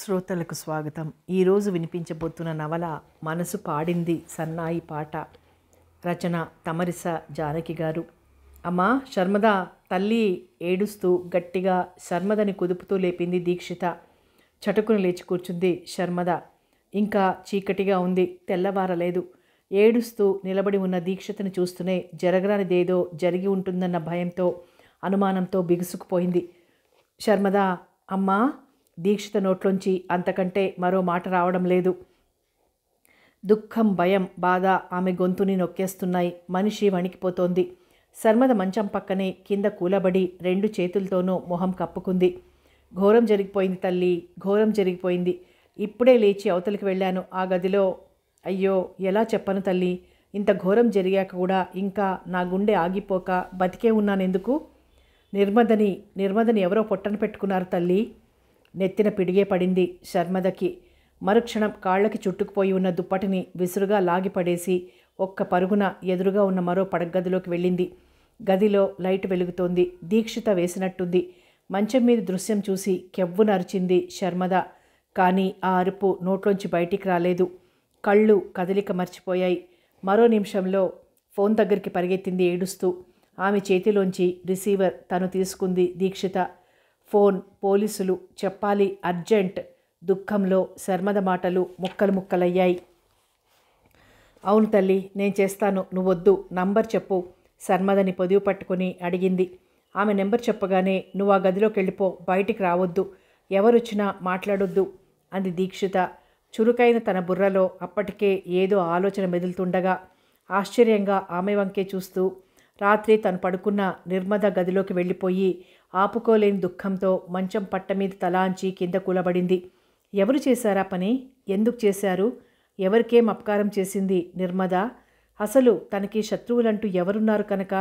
శ్రోతలకు స్వాగతం ఈరోజు వినిపించబోతున్న నవల మనసు పాడింది సన్నాయి పాట రచన తమరిస జానకి గారు అమ్మా శర్మద తల్లి ఏడుస్తూ గట్టిగా శర్మదని కుదుపుతూ లేపింది దీక్షిత చటుకును లేచి కూర్చుంది శర్మద ఇంకా చీకటిగా ఉంది తెల్లవారలేదు ఏడుస్తూ నిలబడి ఉన్న దీక్షితను చూస్తూనే జరగరానిదేదో జరిగి ఉంటుందన్న భయంతో అనుమానంతో బిగుసుకుపోయింది శర్మద అమ్మా దీక్షిత నోట్లోంచి అంతకంటే మరో మాట రావడం లేదు దుఃఖం భయం బాధ ఆమె గొంతుని నొక్కేస్తున్నాయి మనిషి వణికిపోతోంది సర్మద మంచం పక్కనే కింద కూలబడి రెండు చేతులతోనూ మొహం కప్పుకుంది ఘోరం జరిగిపోయింది తల్లి ఘోరం జరిగిపోయింది ఇప్పుడే లేచి అవతలికి వెళ్ళాను ఆ గదిలో అయ్యో ఎలా చెప్పను తల్లి ఇంత ఘోరం జరిగాక కూడా ఇంకా నా గుండె ఆగిపోక బతికే ఉన్నానెందుకు నిర్మదని నిర్మదని ఎవరో పొట్టన పెట్టుకున్నారు తల్లి నెత్తిన పిడిగే పడింది శర్మదకి మరుక్షణం కాళ్ళకి చుట్టుకుపోయి ఉన్న దుప్పటిని విసురుగా లాగిపడేసి ఒక్క పరుగున ఎదురుగా ఉన్న మరో పడగదిలోకి వెళ్ళింది గదిలో లైట్ వెలుగుతోంది దీక్షిత వేసినట్టుంది మంచం మీద దృశ్యం చూసి కెవ్వున అరిచింది శర్మద కానీ ఆ అరుపు నోట్లోంచి బయటికి రాలేదు కళ్ళు కదలిక మర్చిపోయాయి మరో నిమిషంలో ఫోన్ దగ్గరికి పరిగెత్తింది ఏడుస్తూ ఆమె చేతిలోంచి రిసీవర్ తను తీసుకుంది దీక్షిత ఫోన్ పోలీసులు చెప్పాలి అర్జెంట్ దుఃఖంలో శర్మద మాటలు ముక్కలు ముక్కలయ్యాయి అవును తల్లి నేను చేస్తాను నువ్వొద్దు నంబర్ చెప్పు శర్మదని పొదువు పట్టుకుని అడిగింది ఆమె నెంబర్ చెప్పగానే నువ్వు ఆ గదిలోకి వెళ్ళిపో బయటికి రావద్దు ఎవరొచ్చినా మాట్లాడొద్దు అంది దీక్షిత చురుకైన తన బుర్రలో అప్పటికే ఏదో ఆలోచన మెదులుతుండగా ఆశ్చర్యంగా ఆమె వంకే చూస్తూ రాత్రి తను పడుకున్న నిర్మద గదిలోకి వెళ్ళిపోయి ఆపుకోలేని దుఃఖంతో మంచం పట్ట మీద తలాంచి కింద కూలబడింది ఎవరు చేశారా పని ఎందుకు చేశారు ఎవరికేం అపకారం చేసింది నిర్మద అసలు తనకి శత్రువులంటూ ఎవరున్నారు కనుక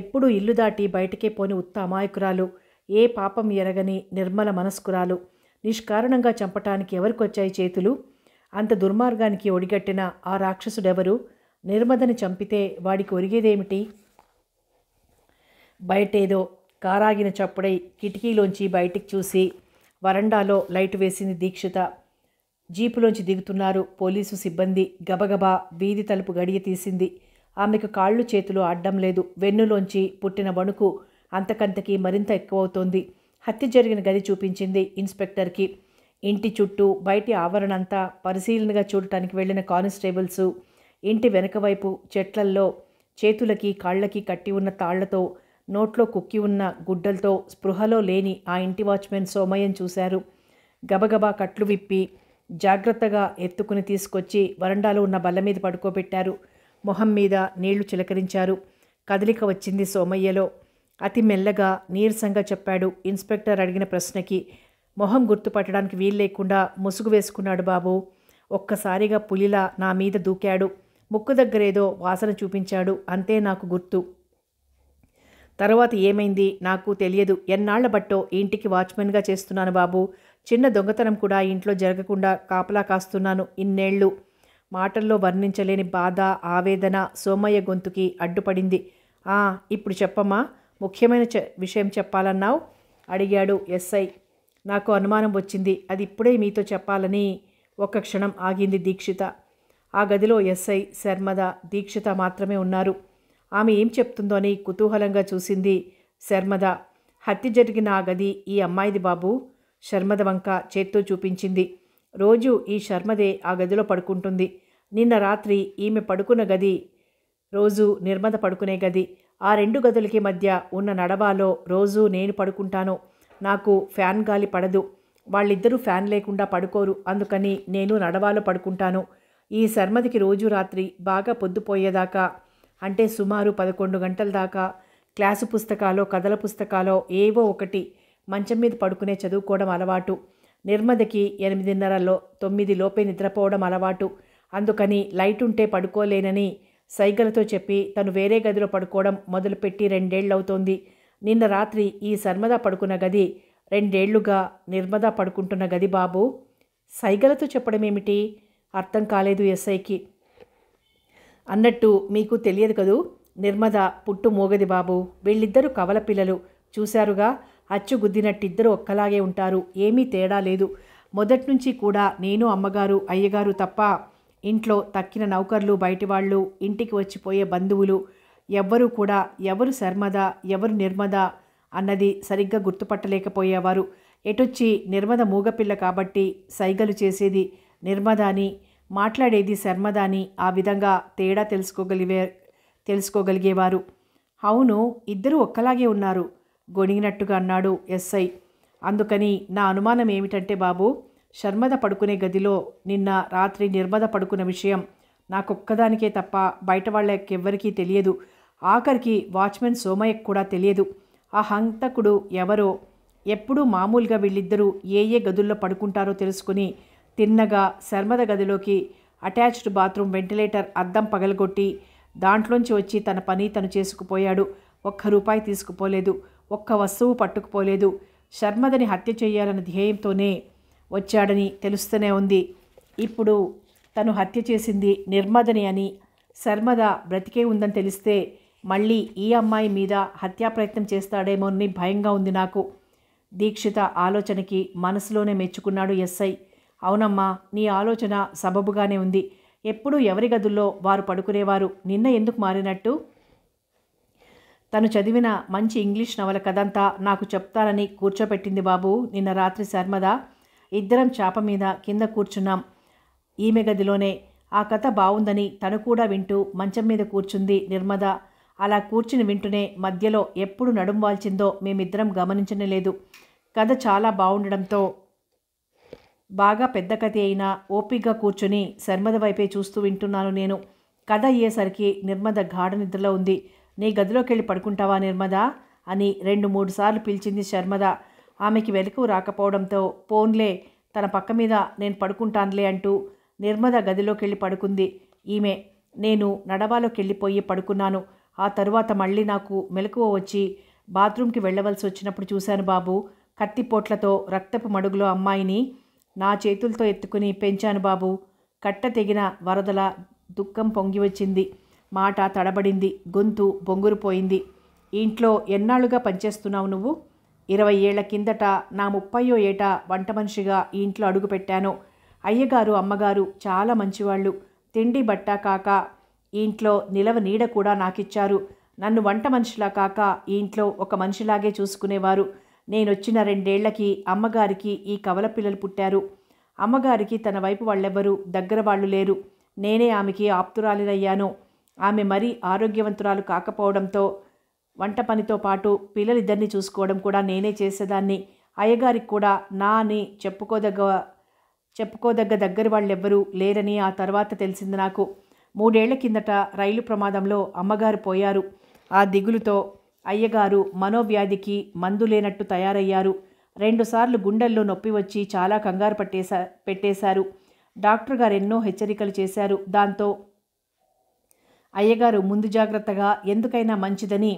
ఎప్పుడు ఇల్లు దాటి బయటకే పోని ఉత్త అమాయకురాలు ఏ పాపం ఎరగని నిర్మల మనస్కురాలు నిష్కారణంగా చంపటానికి ఎవరికొచ్చాయి చేతులు అంత దుర్మార్గానికి ఒడిగట్టిన ఆ రాక్షసుడెవరు నిర్మదని చంపితే వాడికి ఒరిగేదేమిటి బయటేదో కారాగిన చప్పుడై కిటికీలోంచి బయటికి చూసి వరండాలో లైట్ వేసింది దీక్షిత జీపులోంచి దిగుతున్నారు పోలీసు సిబ్బంది గబగబా వీధి తలుపు గడియ తీసింది ఆమెకు కాళ్ళు చేతులు ఆడడం లేదు వెన్నులోంచి పుట్టిన వణుకు అంతకంతకి మరింత ఎక్కువవుతోంది హత్య జరిగిన గది చూపించింది ఇన్స్పెక్టర్కి ఇంటి చుట్టూ బయటి ఆవరణ అంతా పరిశీలనగా చూడటానికి వెళ్ళిన కానిస్టేబుల్స్ ఇంటి వెనకవైపు చెట్లల్లో చేతులకి కాళ్ళకి కట్టి ఉన్న తాళ్లతో నోట్లో కుక్కి ఉన్న గుడ్డలతో స్పృహలో లేని ఆ ఇంటి వాచ్మెన్ సోమయ్యను చూశారు గబగబా కట్లు విప్పి జాగ్రత్తగా ఎత్తుకుని తీసుకొచ్చి వరండాలో ఉన్న బల్ల మీద పడుకోబెట్టారు మొహం మీద నీళ్లు చిలకరించారు కదలిక వచ్చింది సోమయ్యలో అతి మెల్లగా నీరసంగా చెప్పాడు ఇన్స్పెక్టర్ అడిగిన ప్రశ్నకి మొహం గుర్తుపట్టడానికి వీలు లేకుండా ముసుగు వేసుకున్నాడు బాబు ఒక్కసారిగా పులిలా నా మీద దూకాడు ముక్కు దగ్గరేదో వాసన చూపించాడు అంతే నాకు గుర్తు తర్వాత ఏమైంది నాకు తెలియదు ఎన్నాళ్ల బట్టో ఇంటికి వాచ్మెన్గా చేస్తున్నాను బాబు చిన్న దొంగతనం కూడా ఇంట్లో జరగకుండా కాపలా కాస్తున్నాను ఇన్నేళ్ళు మాటల్లో వర్ణించలేని బాధ ఆవేదన సోమయ్య గొంతుకి అడ్డుపడింది ఆ ఇప్పుడు చెప్పమ్మా ముఖ్యమైన విషయం చెప్పాలన్నావు అడిగాడు ఎస్ఐ నాకు అనుమానం వచ్చింది అది ఇప్పుడే మీతో చెప్పాలని ఒక్క క్షణం ఆగింది దీక్షిత ఆ గదిలో ఎస్ఐ శర్మద దీక్షిత మాత్రమే ఉన్నారు ఆమె ఏం చెప్తుందో అని కుతూహలంగా చూసింది శర్మద హత్య జరిగిన ఆ గది ఈ అమ్మాయిది బాబు శర్మద వంక చేత్తో చూపించింది రోజు ఈ శర్మదే ఆ గదిలో పడుకుంటుంది నిన్న రాత్రి ఈమె పడుకున్న గది రోజు నిర్మద పడుకునే గది ఆ రెండు గదులకి మధ్య ఉన్న నడవాలో రోజు నేను పడుకుంటాను నాకు ఫ్యాన్ గాలి పడదు వాళ్ళిద్దరూ ఫ్యాన్ లేకుండా పడుకోరు అందుకని నేను నడవాలో పడుకుంటాను ఈ శర్మదికి రోజు రాత్రి బాగా పొద్దుపోయేదాకా అంటే సుమారు పదకొండు గంటల దాకా క్లాసు పుస్తకాలో కథల పుస్తకాలో ఏవో ఒకటి మంచం మీద పడుకునే చదువుకోవడం అలవాటు నిర్మదకి ఎనిమిదిన్నరలో తొమ్మిది లోపే నిద్రపోవడం అలవాటు అందుకని లైట్ ఉంటే పడుకోలేనని సైగలతో చెప్పి తను వేరే గదిలో పడుకోవడం మొదలుపెట్టి రెండేళ్లవుతోంది నిన్న రాత్రి ఈ సర్మద పడుకున్న గది రెండేళ్లుగా నిర్మద పడుకుంటున్న గది బాబు సైగలతో చెప్పడం ఏమిటి అర్థం కాలేదు ఎస్ఐకి అన్నట్టు మీకు తెలియదు కదూ నిర్మద పుట్టు మోగది బాబు వీళ్ళిద్దరూ కవల పిల్లలు చూశారుగా అచ్చుగుద్దినట్టిద్దరు ఒక్కలాగే ఉంటారు ఏమీ తేడా లేదు మొదట్నుంచి కూడా నేను అమ్మగారు అయ్యగారు తప్ప ఇంట్లో తక్కిన నౌకర్లు బయటివాళ్ళు ఇంటికి వచ్చిపోయే బంధువులు ఎవ్వరూ కూడా ఎవరు శర్మద ఎవరు నిర్మద అన్నది సరిగ్గా గుర్తుపట్టలేకపోయేవారు ఎటొచ్చి నిర్మద మూగపిల్ల కాబట్టి సైగలు చేసేది నిర్మదాని మాట్లాడేది శర్మదాని ఆ విధంగా తేడా తెలుసుకోగలిగే తెలుసుకోగలిగేవారు అవును ఇద్దరూ ఒక్కలాగే ఉన్నారు గొణిగినట్టుగా అన్నాడు ఎస్ఐ అందుకని నా అనుమానం ఏమిటంటే బాబు శర్మద పడుకునే గదిలో నిన్న రాత్రి నిర్మద పడుకున్న విషయం నాకొక్కదానికే తప్ప బయట వాళ్ళకెవ్వరికీ తెలియదు ఆఖరికి వాచ్మెన్ సోమయ్యకు కూడా తెలియదు ఆ హంతకుడు ఎవరో ఎప్పుడూ మామూలుగా వీళ్ళిద్దరూ ఏ ఏ గదుల్లో పడుకుంటారో తెలుసుకుని తిన్నగా శర్మద గదిలోకి అటాచ్డ్ బాత్రూమ్ వెంటిలేటర్ అద్దం పగలగొట్టి దాంట్లోంచి వచ్చి తన పని తను చేసుకుపోయాడు ఒక్క రూపాయి తీసుకుపోలేదు ఒక్క వస్తువు పట్టుకుపోలేదు శర్మదని హత్య చేయాలన్న ధ్యేయంతోనే వచ్చాడని తెలుస్తూనే ఉంది ఇప్పుడు తను హత్య చేసింది నిర్మదని అని శర్మద బ్రతికే ఉందని తెలిస్తే మళ్ళీ ఈ అమ్మాయి మీద హత్యాప్రయత్నం చేస్తాడేమోనని భయంగా ఉంది నాకు దీక్షిత ఆలోచనకి మనసులోనే మెచ్చుకున్నాడు ఎస్ఐ అవునమ్మా నీ ఆలోచన సబబుగానే ఉంది ఎప్పుడు ఎవరి గదుల్లో వారు పడుకునేవారు నిన్న ఎందుకు మారినట్టు తను చదివిన మంచి ఇంగ్లీష్ నవల కథంతా నాకు చెప్తానని కూర్చోపెట్టింది బాబు నిన్న రాత్రి శర్మద ఇద్దరం చాప మీద కింద కూర్చున్నాం ఈమె గదిలోనే ఆ కథ బాగుందని తను కూడా వింటూ మంచం మీద కూర్చుంది నిర్మద అలా కూర్చుని వింటూనే మధ్యలో ఎప్పుడు నడుం వాల్చిందో మేమిద్దరం గమనించనే లేదు కథ చాలా బాగుండడంతో బాగా పెద్ద కథ అయినా ఓపిగ్గా కూర్చుని శర్మద వైపే చూస్తూ వింటున్నాను నేను కథ అయ్యేసరికి నిర్మద గాఢ నిద్రలో ఉంది నీ గదిలోకి వెళ్ళి పడుకుంటావా నిర్మద అని రెండు మూడు సార్లు పిలిచింది శర్మద ఆమెకి వెలుకు రాకపోవడంతో పోన్లే తన పక్క మీద నేను పడుకుంటానులే అంటూ నిర్మద గదిలోకి వెళ్ళి పడుకుంది ఈమె నేను నడవాలోకి వెళ్ళిపోయి పడుకున్నాను ఆ తరువాత మళ్ళీ నాకు మెలకువ వచ్చి బాత్రూమ్కి వెళ్ళవలసి వచ్చినప్పుడు చూశాను బాబు కత్తిపోట్లతో రక్తపు మడుగులో అమ్మాయిని నా చేతులతో ఎత్తుకుని పెంచాను బాబు కట్ట తెగిన వరదల దుఃఖం పొంగి వచ్చింది మాట తడబడింది గొంతు బొంగురుపోయింది ఇంట్లో ఎన్నాళ్ళుగా పనిచేస్తున్నావు నువ్వు ఇరవై ఏళ్ల కిందట నా ముప్పయో ఏటా వంట మనిషిగా ఇంట్లో అడుగుపెట్టాను అయ్యగారు అమ్మగారు చాలా మంచివాళ్ళు తిండి బట్ట కాక ఇంట్లో నిలవ నీడ కూడా నాకిచ్చారు నన్ను వంట మనిషిలా కాక ఇంట్లో ఒక మనిషిలాగే చూసుకునేవారు నేనొచ్చిన రెండేళ్లకి అమ్మగారికి ఈ కవల పిల్లలు పుట్టారు అమ్మగారికి తన వైపు వాళ్ళెవ్వరూ దగ్గర వాళ్ళు లేరు నేనే ఆమెకి ఆప్తురాలినయ్యాను ఆమె మరీ ఆరోగ్యవంతురాలు కాకపోవడంతో వంట పనితో పాటు పిల్లలిద్దరిని చూసుకోవడం కూడా నేనే చేసేదాన్ని అయ్యగారికి కూడా నా అని చెప్పుకోదగ్గ చెప్పుకోదగ్గ దగ్గర వాళ్ళెవ్వరూ లేరని ఆ తర్వాత తెలిసింది నాకు మూడేళ్ల కిందట రైలు ప్రమాదంలో అమ్మగారు పోయారు ఆ దిగులుతో అయ్యగారు మనోవ్యాధికి మందు లేనట్టు తయారయ్యారు రెండుసార్లు గుండెల్లో నొప్పి వచ్చి చాలా కంగారు పట్టేశా పెట్టేశారు డాక్టర్ గారు ఎన్నో హెచ్చరికలు చేశారు దాంతో అయ్యగారు ముందు జాగ్రత్తగా ఎందుకైనా మంచిదని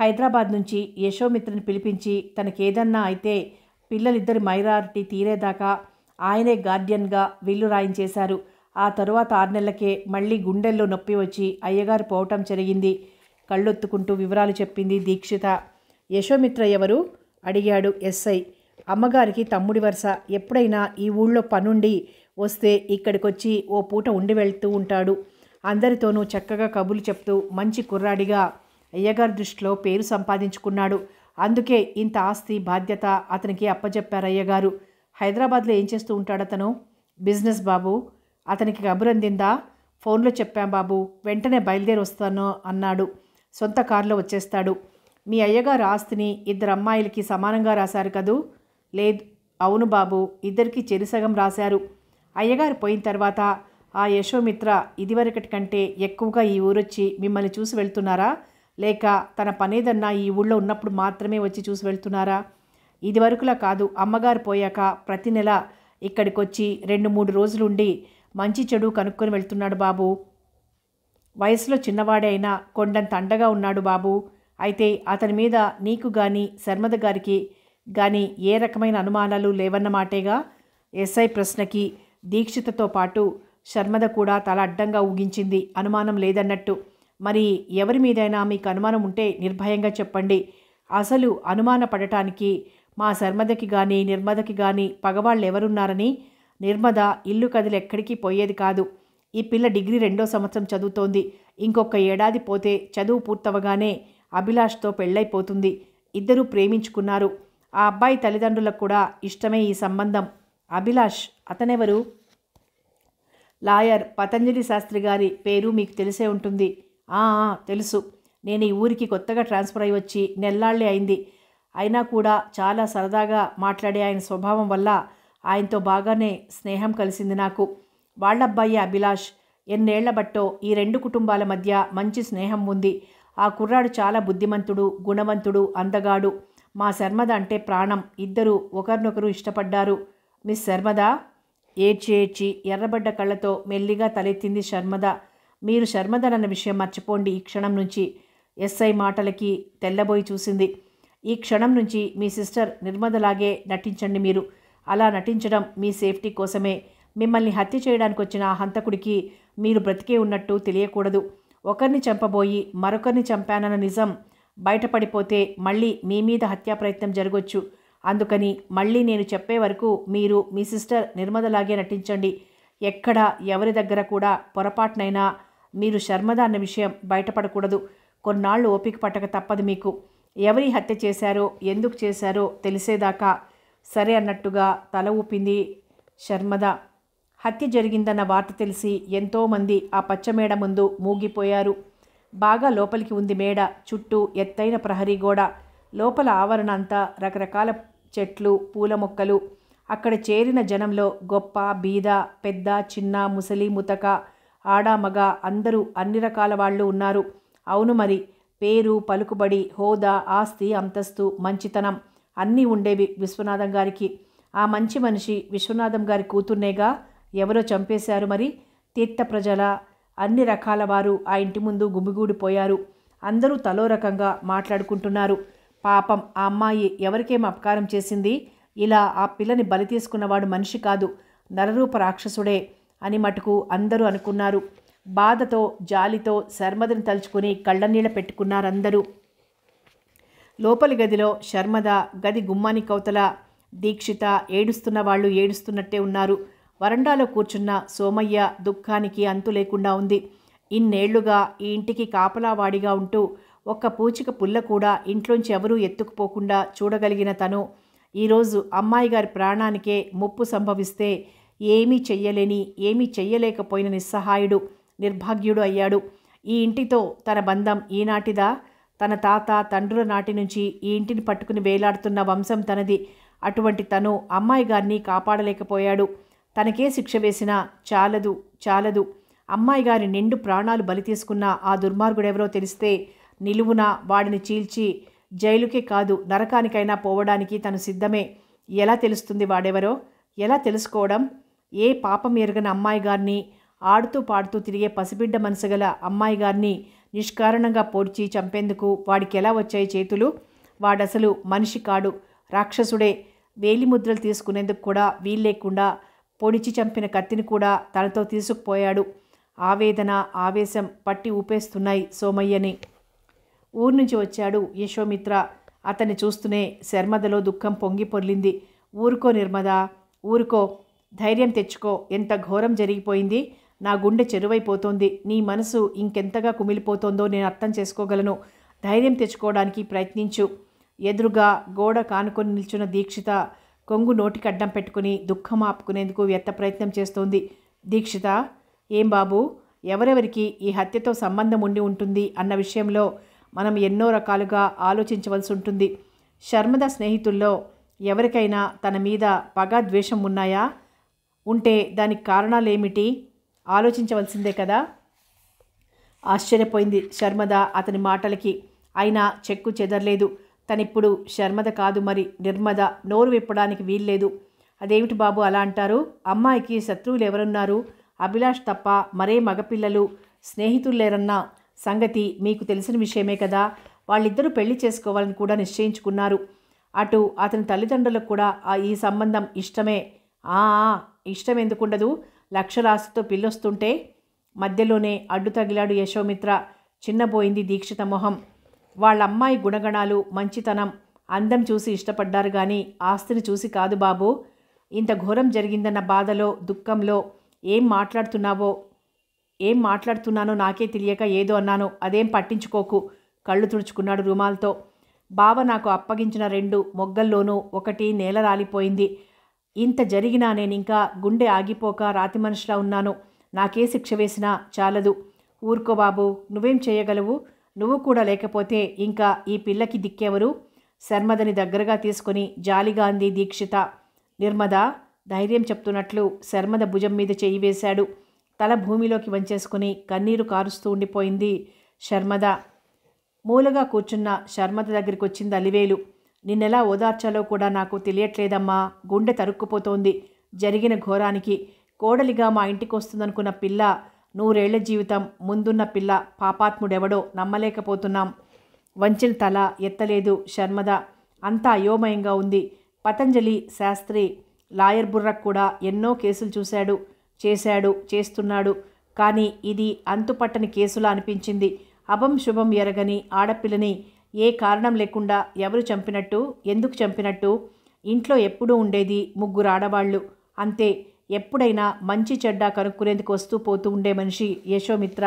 హైదరాబాద్ నుంచి యశోమిత్రని పిలిపించి తనకేదన్నా అయితే పిల్లలిద్దరి మైనారిటీ తీరేదాకా ఆయనే గార్డియన్గా విల్లు రాయించేశారు ఆ తరువాత ఆరు నెలలకే మళ్ళీ గుండెల్లో నొప్పి వచ్చి అయ్యగారు పోవటం జరిగింది కళ్ళొత్తుకుంటూ వివరాలు చెప్పింది దీక్షిత యశోమిత్ర ఎవరు అడిగాడు ఎస్ఐ అమ్మగారికి తమ్ముడి వరుస ఎప్పుడైనా ఈ ఊళ్ళో పనుండి వస్తే ఇక్కడికొచ్చి ఓ పూట ఉండి వెళ్తూ ఉంటాడు అందరితోనూ చక్కగా కబులు చెప్తూ మంచి కుర్రాడిగా అయ్యగారి దృష్టిలో పేరు సంపాదించుకున్నాడు అందుకే ఇంత ఆస్తి బాధ్యత అతనికి అప్పచెప్పారు అయ్యగారు హైదరాబాద్లో ఏం చేస్తూ ఉంటాడు అతను బిజినెస్ బాబు అతనికి కబురందిందా ఫోన్లో చెప్పాం బాబు వెంటనే బయలుదేరి వస్తాను అన్నాడు సొంత కారులో వచ్చేస్తాడు మీ అయ్యగారు ఆస్తిని ఇద్దరు అమ్మాయిలకి సమానంగా రాశారు కదూ లేదు అవును బాబు ఇద్దరికి చెరిసగం రాశారు అయ్యగారు పోయిన తర్వాత ఆ యశోమిత్ర ఇదివరకటి కంటే ఎక్కువగా ఈ ఊరొచ్చి మిమ్మల్ని చూసి వెళ్తున్నారా లేక తన పనేదన్నా ఈ ఊళ్ళో ఉన్నప్పుడు మాత్రమే వచ్చి చూసి వెళ్తున్నారా ఇదివరకులా కాదు అమ్మగారు పోయాక ప్రతి నెల ఇక్కడికొచ్చి రెండు మూడు రోజులుండి మంచి చెడు కనుక్కొని వెళ్తున్నాడు బాబు వయసులో చిన్నవాడే అయినా కొండంత అండగా ఉన్నాడు బాబు అయితే అతని మీద నీకు గాని శర్మద గారికి గాని ఏ రకమైన అనుమానాలు లేవన్నమాటేగా ఎస్ఐ ప్రశ్నకి దీక్షితతో పాటు శర్మద కూడా తల అడ్డంగా ఊగించింది అనుమానం లేదన్నట్టు మరి ఎవరి మీదైనా మీకు అనుమానం ఉంటే నిర్భయంగా చెప్పండి అసలు అనుమాన పడటానికి మా శర్మదకి కానీ నిర్మదకి కానీ పగవాళ్ళు ఎవరున్నారని నిర్మద ఇల్లు కదిలి ఎక్కడికి పోయేది కాదు ఈ పిల్ల డిగ్రీ రెండో సంవత్సరం చదువుతోంది ఇంకొక ఏడాది పోతే చదువు పూర్తవగానే అభిలాష్తో పెళ్ళైపోతుంది ఇద్దరూ ప్రేమించుకున్నారు ఆ అబ్బాయి తల్లిదండ్రులకు కూడా ఇష్టమే ఈ సంబంధం అభిలాష్ అతనెవరు లాయర్ పతంజలి శాస్త్రి గారి పేరు మీకు తెలిసే ఉంటుంది తెలుసు నేను ఈ ఊరికి కొత్తగా ట్రాన్స్ఫర్ అయి వచ్చి నెల్లాళ్ళే అయింది అయినా కూడా చాలా సరదాగా మాట్లాడే ఆయన స్వభావం వల్ల ఆయనతో బాగానే స్నేహం కలిసింది నాకు వాళ్లబ్బాయి అభిలాష్ ఎన్నేళ్ల బట్టో ఈ రెండు కుటుంబాల మధ్య మంచి స్నేహం ఉంది ఆ కుర్రాడు చాలా బుద్ధిమంతుడు గుణవంతుడు అందగాడు మా శర్మద అంటే ప్రాణం ఇద్దరు ఒకరినొకరు ఇష్టపడ్డారు మిస్ శర్మద ఏడ్చి ఏడ్చి ఎర్రబడ్డ కళ్ళతో మెల్లిగా తలెత్తింది శర్మద మీరు శర్మదనన్న విషయం మర్చిపోండి ఈ క్షణం నుంచి ఎస్ఐ మాటలకి తెల్లబోయి చూసింది ఈ క్షణం నుంచి మీ సిస్టర్ నిర్మదలాగే నటించండి మీరు అలా నటించడం మీ సేఫ్టీ కోసమే మిమ్మల్ని హత్య చేయడానికి వచ్చిన ఆ హంతకుడికి మీరు బ్రతికే ఉన్నట్టు తెలియకూడదు ఒకరిని చంపబోయి మరొకరిని చంపానన్న నిజం బయటపడిపోతే మళ్ళీ మీ మీద హత్యా ప్రయత్నం జరగొచ్చు అందుకని మళ్ళీ నేను చెప్పే వరకు మీరు మీ సిస్టర్ నిర్మదలాగే నటించండి ఎక్కడ ఎవరి దగ్గర కూడా పొరపాటునైనా మీరు శర్మద అన్న విషయం బయటపడకూడదు కొన్నాళ్ళు ఓపిక పట్టక తప్పదు మీకు ఎవరి హత్య చేశారో ఎందుకు చేశారో తెలిసేదాకా సరే అన్నట్టుగా తల ఊపింది శర్మద హత్య జరిగిందన్న వార్త తెలిసి ఎంతోమంది ఆ పచ్చమేడ ముందు మూగిపోయారు బాగా లోపలికి ఉంది మేడ చుట్టూ ఎత్తైన ప్రహరీ గోడ లోపల ఆవరణ అంతా రకరకాల చెట్లు పూల మొక్కలు అక్కడ చేరిన జనంలో గొప్ప బీద పెద్ద చిన్న ముసలి ముతక ఆడ మగ అందరూ అన్ని రకాల వాళ్ళు ఉన్నారు అవును మరి పేరు పలుకుబడి హోదా ఆస్తి అంతస్తు మంచితనం అన్నీ ఉండేవి విశ్వనాథం గారికి ఆ మంచి మనిషి విశ్వనాథం గారి కూతుర్నేగా ఎవరో చంపేశారు మరి తీర్థ ప్రజల అన్ని రకాల వారు ఆ ఇంటి ముందు గుమిగూడిపోయారు అందరూ తలో రకంగా మాట్లాడుకుంటున్నారు పాపం ఆ అమ్మాయి ఎవరికేం అపకారం చేసింది ఇలా ఆ పిల్లని బలి తీసుకున్నవాడు మనిషి కాదు నరరూప రాక్షసుడే అని మటుకు అందరూ అనుకున్నారు బాధతో జాలితో శర్మదని తలుచుకుని కళ్ళనీళ్ళ పెట్టుకున్నారందరూ లోపలి గదిలో శర్మద గది గుమ్మాని కౌతల దీక్షిత ఏడుస్తున్న వాళ్ళు ఏడుస్తున్నట్టే ఉన్నారు వరండాలో కూర్చున్న సోమయ్య దుఃఖానికి అంతు లేకుండా ఉంది ఇన్నేళ్లుగా ఈ ఇంటికి కాపలావాడిగా ఉంటూ ఒక్క పూచిక పుల్ల కూడా ఇంట్లోంచి ఎవరూ ఎత్తుకుపోకుండా చూడగలిగిన తను ఈరోజు అమ్మాయి గారి ప్రాణానికే ముప్పు సంభవిస్తే ఏమీ చెయ్యలేని ఏమీ చెయ్యలేకపోయిన నిస్సహాయుడు నిర్భాగ్యుడు అయ్యాడు ఈ ఇంటితో తన బంధం ఈనాటిదా తన తాత తండ్రుల నాటి నుంచి ఈ ఇంటిని పట్టుకుని వేలాడుతున్న వంశం తనది అటువంటి తను అమ్మాయి గారిని కాపాడలేకపోయాడు తనకే శిక్ష వేసినా చాలదు చాలదు అమ్మాయి గారి నిండు ప్రాణాలు బలి తీసుకున్న ఆ దుర్మార్గుడెవరో తెలిస్తే నిలువున వాడిని చీల్చి జైలుకే కాదు నరకానికైనా పోవడానికి తను సిద్ధమే ఎలా తెలుస్తుంది వాడెవరో ఎలా తెలుసుకోవడం ఏ పాపం ఎరగని అమ్మాయి గారిని ఆడుతూ పాడుతూ తిరిగే పసిబిడ్డ మనసు గల అమ్మాయి గారిని నిష్కారణంగా పోడ్చి చంపేందుకు వాడికి ఎలా వచ్చాయి చేతులు వాడసలు మనిషి కాడు రాక్షసుడే వేలిముద్రలు తీసుకునేందుకు కూడా వీల్లేకుండా పొడిచి చంపిన కత్తిని కూడా తనతో తీసుకుపోయాడు ఆవేదన ఆవేశం పట్టి ఊపేస్తున్నాయి సోమయ్యని ఊరు నుంచి వచ్చాడు యశోమిత్ర అతన్ని చూస్తూనే శర్మదలో దుఃఖం పొంగి పొర్లింది ఊరుకో నిర్మద ఊరుకో ధైర్యం తెచ్చుకో ఎంత ఘోరం జరిగిపోయింది నా గుండె చెరువైపోతోంది నీ మనసు ఇంకెంతగా కుమిలిపోతోందో నేను అర్థం చేసుకోగలను ధైర్యం తెచ్చుకోవడానికి ప్రయత్నించు ఎదురుగా గోడ కానుకొని నిల్చున్న దీక్షిత కొంగు నోటికడ్డం పెట్టుకుని దుఃఖం ఆపుకునేందుకు వ్యర్థ ప్రయత్నం చేస్తోంది దీక్షిత ఏం బాబు ఎవరెవరికి ఈ హత్యతో సంబంధం ఉండి ఉంటుంది అన్న విషయంలో మనం ఎన్నో రకాలుగా ఆలోచించవలసి ఉంటుంది శర్మద స్నేహితుల్లో ఎవరికైనా తన మీద పగ ద్వేషం ఉన్నాయా ఉంటే దానికి కారణాలేమిటి ఆలోచించవలసిందే కదా ఆశ్చర్యపోయింది శర్మద అతని మాటలకి అయినా చెక్కు చెదరలేదు తనిప్పుడు శర్మద కాదు మరి నిర్మద నోరు విప్పడానికి వీల్లేదు అదేమిటి బాబు అలా అంటారు అమ్మాయికి శత్రువులు ఎవరున్నారు అభిలాష్ తప్ప మరే మగపిల్లలు స్నేహితులు లేరన్న సంగతి మీకు తెలిసిన విషయమే కదా వాళ్ళిద్దరూ పెళ్లి చేసుకోవాలని కూడా నిశ్చయించుకున్నారు అటు అతని తల్లిదండ్రులకు కూడా ఈ సంబంధం ఇష్టమే ఆ ఇష్టం ఎందుకుండదు లక్షరాశితో పిల్లొస్తుంటే మధ్యలోనే అడ్డు తగిలాడు యశోమిత్ర చిన్నబోయింది దీక్షిత మొహం వాళ్ళ అమ్మాయి గుణగణాలు మంచితనం అందం చూసి ఇష్టపడ్డారు కానీ ఆస్తిని చూసి కాదు బాబు ఇంత ఘోరం జరిగిందన్న బాధలో దుఃఖంలో ఏం మాట్లాడుతున్నావో ఏం మాట్లాడుతున్నానో నాకే తెలియక ఏదో అన్నాను అదేం పట్టించుకోకు కళ్ళు తుడుచుకున్నాడు రుమాల్తో బావ నాకు అప్పగించిన రెండు మొగ్గల్లోనూ ఒకటి నేల రాలిపోయింది ఇంత జరిగినా నేనింకా గుండె ఆగిపోక రాతి మనిషిలా ఉన్నాను నాకే శిక్ష వేసినా చాలదు ఊరుకో బాబు నువ్వేం చేయగలవు నువ్వు కూడా లేకపోతే ఇంకా ఈ పిల్లకి దిక్కెవరు శర్మదని దగ్గరగా తీసుకుని జాలిగా అంది దీక్షిత నిర్మద ధైర్యం చెప్తున్నట్లు శర్మద భుజం మీద చేయి వేశాడు తల భూమిలోకి వంచేసుకుని కన్నీరు కారుస్తూ ఉండిపోయింది శర్మద మూలగా కూర్చున్న శర్మద దగ్గరికి వచ్చింది అలివేలు నిన్నెలా ఓదార్చాలో కూడా నాకు తెలియట్లేదమ్మా గుండె తరుక్కుపోతోంది జరిగిన ఘోరానికి కోడలిగా మా ఇంటికి వస్తుందనుకున్న పిల్ల నూరేళ్ల జీవితం ముందున్న పిల్ల పాపాత్ముడెవడో నమ్మలేకపోతున్నాం వంచిన తల ఎత్తలేదు శర్మద అంతా అయోమయంగా ఉంది పతంజలి శాస్త్రి లాయర్ బుర్రకు కూడా ఎన్నో కేసులు చూశాడు చేశాడు చేస్తున్నాడు కానీ ఇది అంతుపట్టని కేసులా అనిపించింది అభం శుభం ఎరగని ఆడపిల్లని ఏ కారణం లేకుండా ఎవరు చంపినట్టు ఎందుకు చంపినట్టు ఇంట్లో ఎప్పుడూ ఉండేది ముగ్గురు ఆడవాళ్ళు అంతే ఎప్పుడైనా మంచి చెడ్డ కనుక్కునేందుకు వస్తూ పోతూ ఉండే మనిషి యశోమిత్ర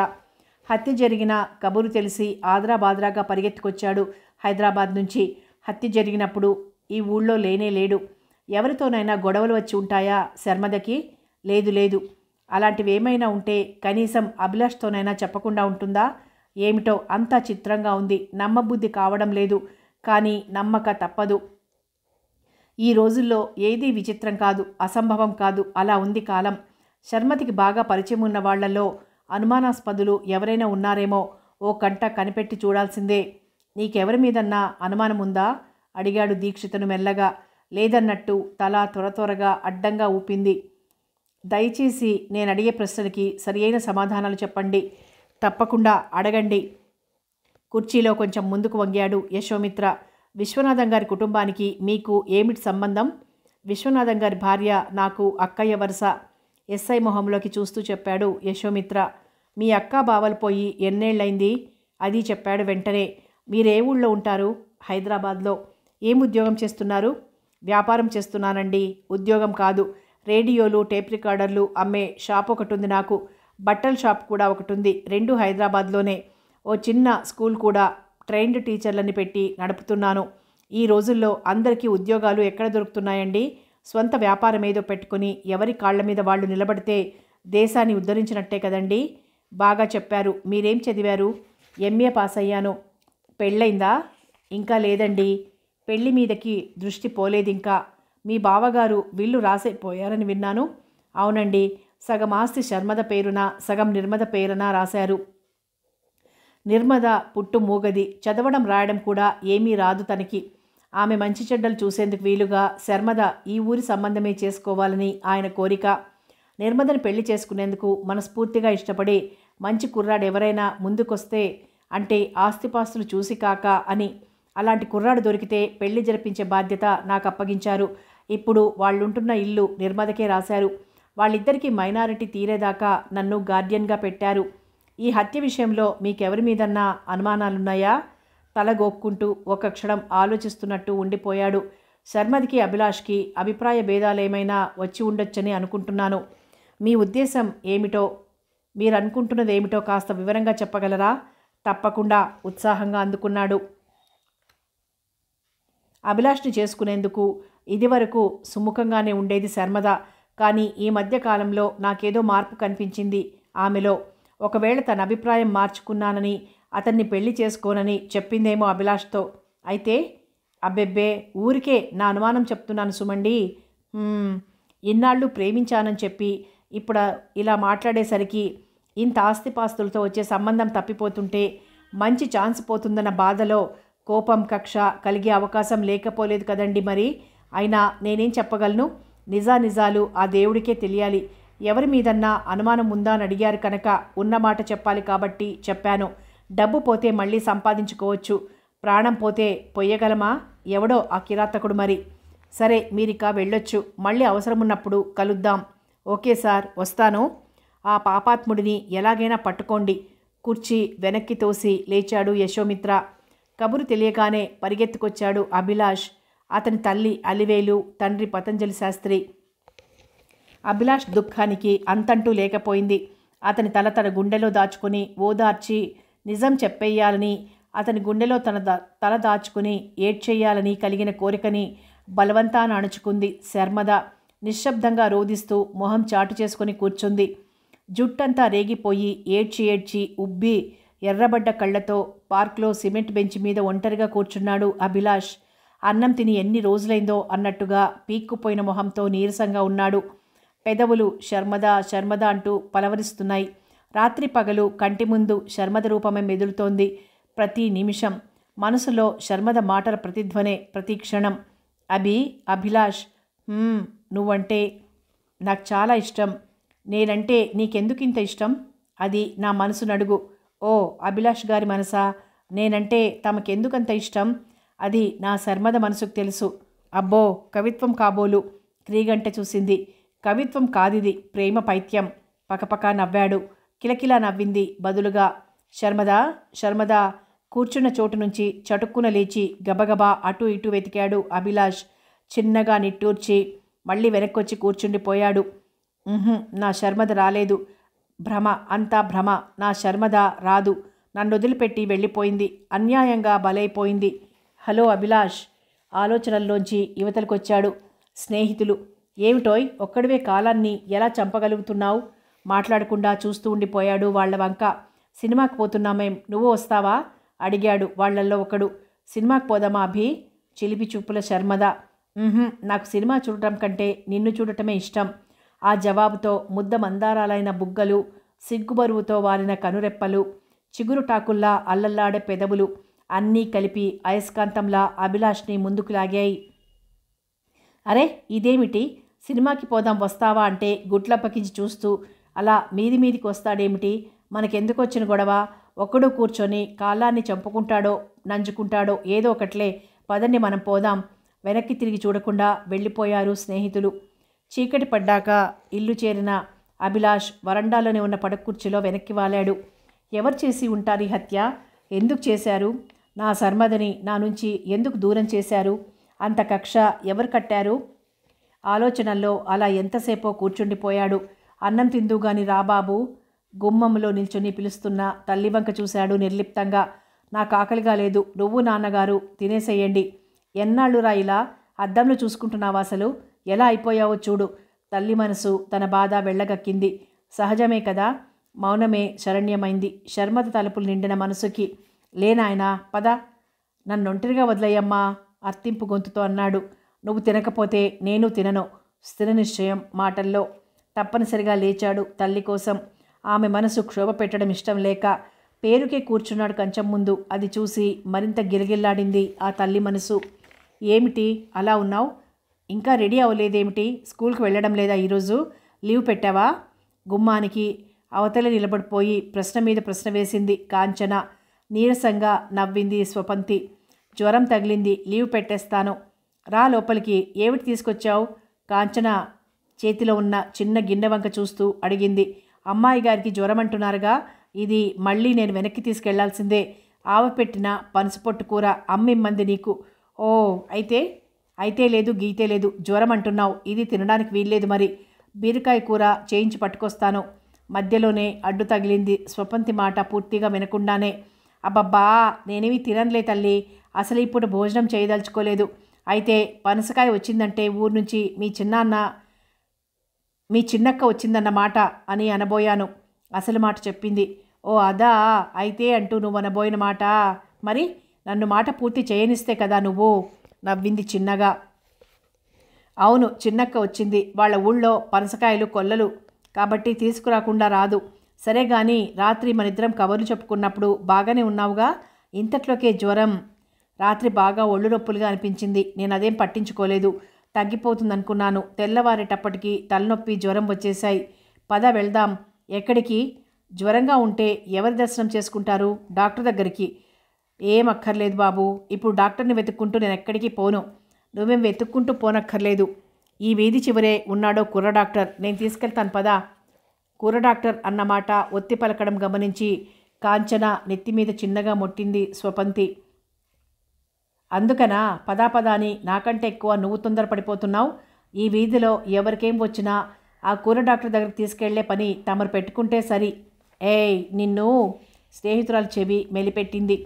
హత్య జరిగిన కబురు తెలిసి ఆద్రాబాద్రాగా పరిగెత్తుకొచ్చాడు హైదరాబాద్ నుంచి హత్య జరిగినప్పుడు ఈ ఊళ్ళో లేనే లేడు ఎవరితోనైనా గొడవలు వచ్చి ఉంటాయా శర్మదకి లేదు లేదు అలాంటివి ఏమైనా ఉంటే కనీసం అభిలాష్తోనైనా చెప్పకుండా ఉంటుందా ఏమిటో అంతా చిత్రంగా ఉంది నమ్మబుద్ధి కావడం లేదు కానీ నమ్మక తప్పదు ఈ రోజుల్లో ఏదీ విచిత్రం కాదు అసంభవం కాదు అలా ఉంది కాలం శర్మతికి బాగా పరిచయం ఉన్న వాళ్లలో అనుమానాస్పదులు ఎవరైనా ఉన్నారేమో ఓ కంట కనిపెట్టి చూడాల్సిందే నీకెవరి మీదన్నా అనుమానముందా అడిగాడు దీక్షితను మెల్లగా లేదన్నట్టు తల త్వర త్వరగా అడ్డంగా ఊపింది దయచేసి నేను అడిగే ప్రశ్నలకి సరియైన సమాధానాలు చెప్పండి తప్పకుండా అడగండి కుర్చీలో కొంచెం ముందుకు వంగాడు యశోమిత్ర విశ్వనాథం గారి కుటుంబానికి మీకు ఏమిటి సంబంధం విశ్వనాథం గారి భార్య నాకు అక్కయ్య వరుస ఎస్ఐ మొహంలోకి చూస్తూ చెప్పాడు యశోమిత్ర మీ అక్క బావలు పోయి ఎన్నేళ్ళైంది అది చెప్పాడు వెంటనే మీరే ఊళ్ళో ఉంటారు హైదరాబాద్లో ఏం ఉద్యోగం చేస్తున్నారు వ్యాపారం చేస్తున్నానండి ఉద్యోగం కాదు రేడియోలు టేప్ రికార్డర్లు అమ్మే షాప్ ఒకటి ఉంది నాకు బట్టల షాప్ కూడా ఒకటి ఉంది రెండు హైదరాబాద్లోనే ఓ చిన్న స్కూల్ కూడా ట్రైన్డ్ టీచర్లని పెట్టి నడుపుతున్నాను ఈ రోజుల్లో అందరికీ ఉద్యోగాలు ఎక్కడ దొరుకుతున్నాయండి స్వంత వ్యాపారం ఏదో పెట్టుకుని ఎవరి కాళ్ల మీద వాళ్ళు నిలబడితే దేశాన్ని ఉద్ధరించినట్టే కదండి బాగా చెప్పారు మీరేం చదివారు ఎంఏ పాస్ అయ్యాను పెళ్ళైందా ఇంకా లేదండి పెళ్ళి మీదకి దృష్టి పోలేదు ఇంకా మీ బావగారు విల్లు రాసైపోయారని విన్నాను అవునండి సగం ఆస్తి శర్మద పేరున సగం నిర్మద పేరున రాశారు నిర్మద పుట్టు మూగది చదవడం రాయడం కూడా ఏమీ రాదు తనకి ఆమె మంచి చెడ్డలు చూసేందుకు వీలుగా శర్మద ఈ ఊరి సంబంధమే చేసుకోవాలని ఆయన కోరిక నిర్మదని పెళ్లి చేసుకునేందుకు మనస్ఫూర్తిగా ఇష్టపడి మంచి కుర్రాడు ఎవరైనా ముందుకొస్తే అంటే ఆస్తిపాస్తులు చూసి కాక అని అలాంటి కుర్రాడు దొరికితే పెళ్లి జరిపించే బాధ్యత నాకు అప్పగించారు ఇప్పుడు వాళ్ళుంటున్న ఇల్లు నిర్మదకే రాశారు వాళ్ళిద్దరికీ మైనారిటీ తీరేదాకా నన్ను గార్డియన్గా పెట్టారు ఈ హత్య విషయంలో మీకెవరి మీదన్నా అనుమానాలున్నాయా తలగోక్కుంటూ ఒక క్షణం ఆలోచిస్తున్నట్టు ఉండిపోయాడు శర్మదికి అభిలాష్కి అభిప్రాయ భేదాలేమైనా వచ్చి ఉండొచ్చని అనుకుంటున్నాను మీ ఉద్దేశం ఏమిటో మీరు అనుకుంటున్నది ఏమిటో కాస్త వివరంగా చెప్పగలరా తప్పకుండా ఉత్సాహంగా అందుకున్నాడు అభిలాష్ని చేసుకునేందుకు ఇదివరకు సుముఖంగానే ఉండేది శర్మద కానీ ఈ మధ్య కాలంలో నాకేదో మార్పు కనిపించింది ఆమెలో ఒకవేళ తన అభిప్రాయం మార్చుకున్నానని అతన్ని పెళ్లి చేసుకోనని చెప్పిందేమో అభిలాష్తో అయితే అబ్బెబ్బే ఊరికే నా అనుమానం చెప్తున్నాను సుమండి ఇన్నాళ్ళు ప్రేమించానని చెప్పి ఇప్పుడు ఇలా మాట్లాడేసరికి ఇంత ఆస్తిపాస్తులతో వచ్చే సంబంధం తప్పిపోతుంటే మంచి ఛాన్స్ పోతుందన్న బాధలో కోపం కక్ష కలిగే అవకాశం లేకపోలేదు కదండి మరి అయినా నేనేం చెప్పగలను నిజా నిజాలు ఆ దేవుడికే తెలియాలి ఎవరి మీదన్నా అనుమానం ఉందా అని అడిగారు కనుక ఉన్నమాట చెప్పాలి కాబట్టి చెప్పాను డబ్బు పోతే మళ్ళీ సంపాదించుకోవచ్చు ప్రాణం పోతే పొయ్యగలమా ఎవడో ఆ కిరాతకుడు మరి సరే మీరిక వెళ్ళొచ్చు మళ్ళీ అవసరమున్నప్పుడు కలుద్దాం ఓకే సార్ వస్తాను ఆ పాపాత్ముడిని ఎలాగైనా పట్టుకోండి కుర్చీ వెనక్కి తోసి లేచాడు యశోమిత్ర కబురు తెలియగానే పరిగెత్తుకొచ్చాడు అభిలాష్ అతని తల్లి అలివేలు తండ్రి పతంజలి శాస్త్రి అభిలాష్ దుఃఖానికి అంతంటూ లేకపోయింది అతని తల తన గుండెలో దాచుకుని ఓదార్చి నిజం చెప్పేయాలని అతని గుండెలో తన తల దాచుకుని ఏడ్చేయాలని కలిగిన కోరికని బలవంతాన అణుచుకుంది శర్మద నిశ్శబ్దంగా రోధిస్తూ మొహం చాటు చేసుకుని కూర్చుంది జుట్టంతా రేగిపోయి ఏడ్చి ఏడ్చి ఉబ్బి ఎర్రబడ్డ కళ్ళతో పార్క్లో సిమెంట్ బెంచ్ మీద ఒంటరిగా కూర్చున్నాడు అభిలాష్ అన్నం తిని ఎన్ని రోజులైందో అన్నట్టుగా పీక్కుపోయిన మొహంతో నీరసంగా ఉన్నాడు పెదవులు శర్మద శర్మద అంటూ పలవరిస్తున్నాయి రాత్రి పగలు కంటి ముందు శర్మద రూపమే మెదులుతోంది ప్రతి నిమిషం మనసులో శర్మద మాటల ప్రతిధ్వనే ప్రతి క్షణం అభి అభిలాష్ నువ్వంటే నాకు చాలా ఇష్టం నేనంటే నీకెందుకింత ఇష్టం అది నా మనసు నడుగు ఓ అభిలాష్ గారి మనసా నేనంటే తమకెందుకంత ఇష్టం అది నా శర్మద మనసుకు తెలుసు అబ్బో కవిత్వం కాబోలు క్రీగంట చూసింది కవిత్వం కాదిది ప్రేమ పైత్యం పకపక నవ్వాడు కిలకిలా నవ్వింది బదులుగా శర్మదా శర్మదా కూర్చున్న చోటు నుంచి చటుక్కున లేచి గబగబా అటు ఇటు వెతికాడు అభిలాష్ చిన్నగా నిట్టూర్చి మళ్ళీ వెనక్కొచ్చి కూర్చుండిపోయాడు నా శర్మద రాలేదు భ్రమ అంతా భ్రమ నా శర్మద రాదు నన్ను వదిలిపెట్టి వెళ్ళిపోయింది అన్యాయంగా బలైపోయింది హలో అభిలాష్ ఆలోచనల్లోంచి యువతలకొచ్చాడు స్నేహితులు ఏమిటోయ్ ఒక్కడివే కాలాన్ని ఎలా చంపగలుగుతున్నావు మాట్లాడకుండా చూస్తూ ఉండిపోయాడు వాళ్ళ వంక సినిమాకి పోతున్నామేం నువ్వు వస్తావా అడిగాడు వాళ్లల్లో ఒకడు సినిమాకి పోదామా అభి చిలిపి చూపుల శర్మద నాకు సినిమా చూడటం కంటే నిన్ను చూడటమే ఇష్టం ఆ జవాబుతో ముద్ద మందారాలైన బుగ్గలు సిగ్గుబరువుతో వాలిన కనురెప్పలు చిగురు టాకుల్లా అల్లల్లాడే పెదవులు అన్నీ కలిపి అయస్కాంతంలా అభిలాష్ని ముందుకు లాగాయి అరే ఇదేమిటి సినిమాకి పోదాం వస్తావా అంటే గుట్లప్పకించి చూస్తూ అలా మీది మీదికి వస్తాడేమిటి మనకెందుకు వచ్చిన గొడవ ఒక్కడు కూర్చొని కాలాన్ని చంపుకుంటాడో నంజుకుంటాడో ఏదో ఒకట్లే పదండి మనం పోదాం వెనక్కి తిరిగి చూడకుండా వెళ్ళిపోయారు స్నేహితులు చీకటి పడ్డాక ఇల్లు చేరిన అభిలాష్ వరండాలోనే ఉన్న పడకుర్చీలో వెనక్కి వాలాడు ఎవరు చేసి ఉంటారు హత్య ఎందుకు చేశారు నా సర్మదని నా నుంచి ఎందుకు దూరం చేశారు అంత కక్ష ఎవరు కట్టారు ఆలోచనల్లో అలా ఎంతసేపో కూర్చుండిపోయాడు అన్నం తిందుగాని రాబాబు గుమ్మంలో నిల్చుని పిలుస్తున్న తల్లివంక చూశాడు నిర్లిప్తంగా నాకు ఆకలిగా లేదు నువ్వు నాన్నగారు తినేసేయండి ఎన్నాళ్ళురా ఇలా అద్దంలో చూసుకుంటున్నావా అసలు ఎలా అయిపోయావో చూడు తల్లి మనసు తన బాధ వెళ్ళగక్కింది సహజమే కదా మౌనమే శరణ్యమైంది శర్మత తలుపులు నిండిన మనసుకి లేనాయనా పద నన్ను ఒంటరిగా వదిలేయమ్మా అర్తింపు గొంతుతో అన్నాడు నువ్వు తినకపోతే నేను తినను స్థిర నిశ్చయం మాటల్లో తప్పనిసరిగా లేచాడు తల్లి కోసం ఆమె మనసు క్షోభ పెట్టడం ఇష్టం లేక పేరుకే కూర్చున్నాడు కంచం ముందు అది చూసి మరింత గిలగిల్లాడింది ఆ తల్లి మనసు ఏమిటి అలా ఉన్నావు ఇంకా రెడీ అవ్వలేదేమిటి స్కూల్కి వెళ్ళడం లేదా ఈరోజు లీవ్ పెట్టావా గుమ్మానికి అవతల నిలబడిపోయి ప్రశ్న మీద ప్రశ్న వేసింది కాంచన నీరసంగా నవ్వింది స్వపంతి జ్వరం తగిలింది లీవ్ పెట్టేస్తాను రా లోపలికి ఏమిటి తీసుకొచ్చావు కాంచన చేతిలో ఉన్న చిన్న గిన్నె వంక చూస్తూ అడిగింది అమ్మాయి గారికి జ్వరం అంటున్నారుగా ఇది మళ్ళీ నేను వెనక్కి తీసుకెళ్లాల్సిందే ఆవపెట్టిన పనసపొట్టు కూర అమ్మిమ్మంది నీకు ఓ అయితే అయితే లేదు గీతే లేదు జ్వరం అంటున్నావు ఇది తినడానికి వీల్లేదు మరి బీరకాయ కూర చేయించి పట్టుకొస్తాను మధ్యలోనే అడ్డు తగిలింది స్వపంతి మాట పూర్తిగా వినకుండానే అబ్బబ్బా నేనేమి తినలే తల్లి అసలు ఇప్పుడు భోజనం చేయదలుచుకోలేదు అయితే పనసకాయ వచ్చిందంటే ఊరు నుంచి మీ చిన్నాన్న మీ చిన్నక్క వచ్చిందన్నమాట అని అనబోయాను అసలు మాట చెప్పింది ఓ అదా అయితే అంటూ నువ్వు అనబోయిన మాట మరి నన్ను మాట పూర్తి చేయనిస్తే కదా నువ్వు నవ్వింది చిన్నగా అవును చిన్నక్క వచ్చింది వాళ్ళ ఊళ్ళో పనసకాయలు కొల్లలు కాబట్టి తీసుకురాకుండా రాదు సరే కానీ రాత్రి మనిద్దరం కబర్లు చెప్పుకున్నప్పుడు బాగానే ఉన్నావుగా ఇంతట్లోకే జ్వరం రాత్రి బాగా ఒళ్ళు నొప్పులుగా అనిపించింది నేను అదేం పట్టించుకోలేదు తగ్గిపోతుందనుకున్నాను తెల్లవారేటప్పటికీ తలనొప్పి జ్వరం వచ్చేశాయి పద వెళ్దాం ఎక్కడికి జ్వరంగా ఉంటే ఎవరి దర్శనం చేసుకుంటారు డాక్టర్ దగ్గరికి ఏం అక్కర్లేదు బాబు ఇప్పుడు డాక్టర్ని వెతుక్కుంటూ నేను ఎక్కడికి పోను నువ్వేం వెతుక్కుంటూ పోనక్కర్లేదు ఈ వీధి చివరే ఉన్నాడో కుర్ర డాక్టర్ నేను తీసుకెళ్తాను పదా కుర్ర డాక్టర్ అన్నమాట ఒత్తి పలకడం గమనించి కాంచన నెత్తిమీద చిన్నగా మొట్టింది స్వపంతి అందుకనా పదాపదాని నాకంటే ఎక్కువ నువ్వు తొందరపడిపోతున్నావు ఈ వీధిలో ఎవరికేం వచ్చినా ఆ కూర డాక్టర్ దగ్గరికి తీసుకెళ్లే పని తమరు పెట్టుకుంటే సరి ఏయ్ నిన్ను స్నేహితురాలు చెవి మెలిపెట్టింది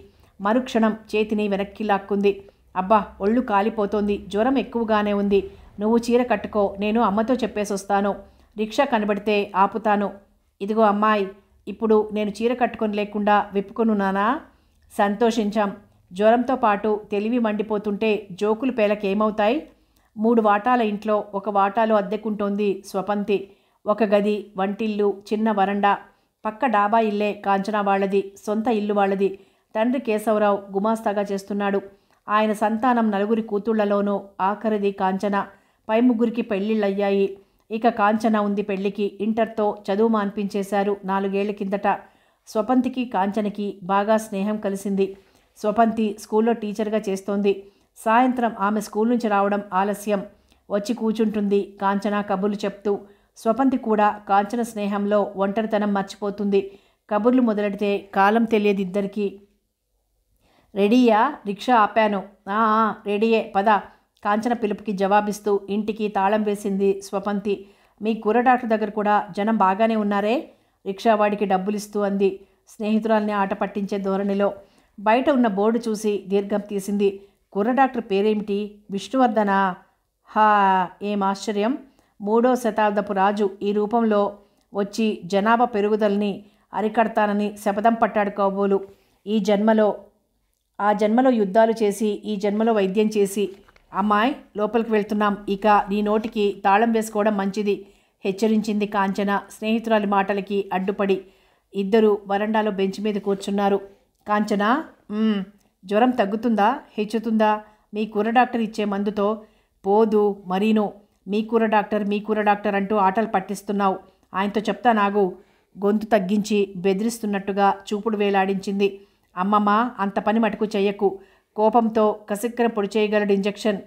మరుక్షణం చేతిని వెనక్కి లాక్కుంది అబ్బా ఒళ్ళు కాలిపోతోంది జ్వరం ఎక్కువగానే ఉంది నువ్వు చీర కట్టుకో నేను అమ్మతో చెప్పేసొస్తాను రిక్షా కనబడితే ఆపుతాను ఇదిగో అమ్మాయి ఇప్పుడు నేను చీర కట్టుకొని లేకుండా విప్పుకొనున్నానా సంతోషించాం జ్వరంతో పాటు తెలివి మండిపోతుంటే జోకులు పేలకేమవుతాయి మూడు వాటాల ఇంట్లో ఒక వాటాలో అద్దెకుంటోంది స్వపంతి ఒక గది వంటిల్లు చిన్న వరండా పక్క డాబా ఇల్లే కాంచనా వాళ్ళది సొంత ఇల్లు వాళ్ళది తండ్రి కేశవరావు గుమాస్తాగా చేస్తున్నాడు ఆయన సంతానం నలుగురి కూతుళ్లలోనూ ఆఖరిది కాంచన పై ముగ్గురికి పెళ్ళిళ్ళయ్యాయి ఇక కాంచన ఉంది పెళ్లికి ఇంటర్తో చదువు మాన్పించేశారు నాలుగేళ్ల కిందట స్వపంతికి కాంచనకి బాగా స్నేహం కలిసింది స్వపంతి స్కూల్లో టీచర్గా చేస్తోంది సాయంత్రం ఆమె స్కూల్ నుంచి రావడం ఆలస్యం వచ్చి కూర్చుంటుంది కాంచన కబుర్లు చెప్తూ స్వపంతి కూడా కాంచన స్నేహంలో ఒంటరితనం మర్చిపోతుంది కబుర్లు మొదలెడితే కాలం తెలియదు ఇద్దరికీ రెడీయా రిక్షా ఆపాను రెడీయే పద కాంచన పిలుపుకి జవాబిస్తూ ఇంటికి తాళం వేసింది స్వపంతి మీ కూర డాక్టర్ దగ్గర కూడా జనం బాగానే ఉన్నారే రిక్షావాడికి డబ్బులిస్తూ అంది స్నేహితురాల్ని ఆట పట్టించే ధోరణిలో బయట ఉన్న బోర్డు చూసి దీర్ఘం తీసింది కుర్ర డాక్టర్ పేరేమిటి విష్ణువర్ధన హా ఏం ఆశ్చర్యం మూడో శతాబ్దపు రాజు ఈ రూపంలో వచ్చి జనాభా పెరుగుదలని అరికడతానని శపథం పట్టాడు కాబోలు ఈ జన్మలో ఆ జన్మలో యుద్ధాలు చేసి ఈ జన్మలో వైద్యం చేసి అమ్మాయి లోపలికి వెళ్తున్నాం ఇక నీ నోటికి తాళం వేసుకోవడం మంచిది హెచ్చరించింది కాంచన స్నేహితురాలి మాటలకి అడ్డుపడి ఇద్దరు వరండాలో బెంచ్ మీద కూర్చున్నారు కాంచన జ్వరం తగ్గుతుందా హెచ్చుతుందా మీ కూర డాక్టర్ ఇచ్చే మందుతో పోదు మరీను మీ కూర డాక్టర్ మీ కూర డాక్టర్ అంటూ ఆటలు పట్టిస్తున్నావు ఆయనతో చెప్తా నాగు గొంతు తగ్గించి బెదిరిస్తున్నట్టుగా చూపుడు వేలాడించింది అమ్మమ్మ అంత పని మటుకు చెయ్యకు కోపంతో కసిక్కర పొడి చేయగలడు ఇంజెక్షన్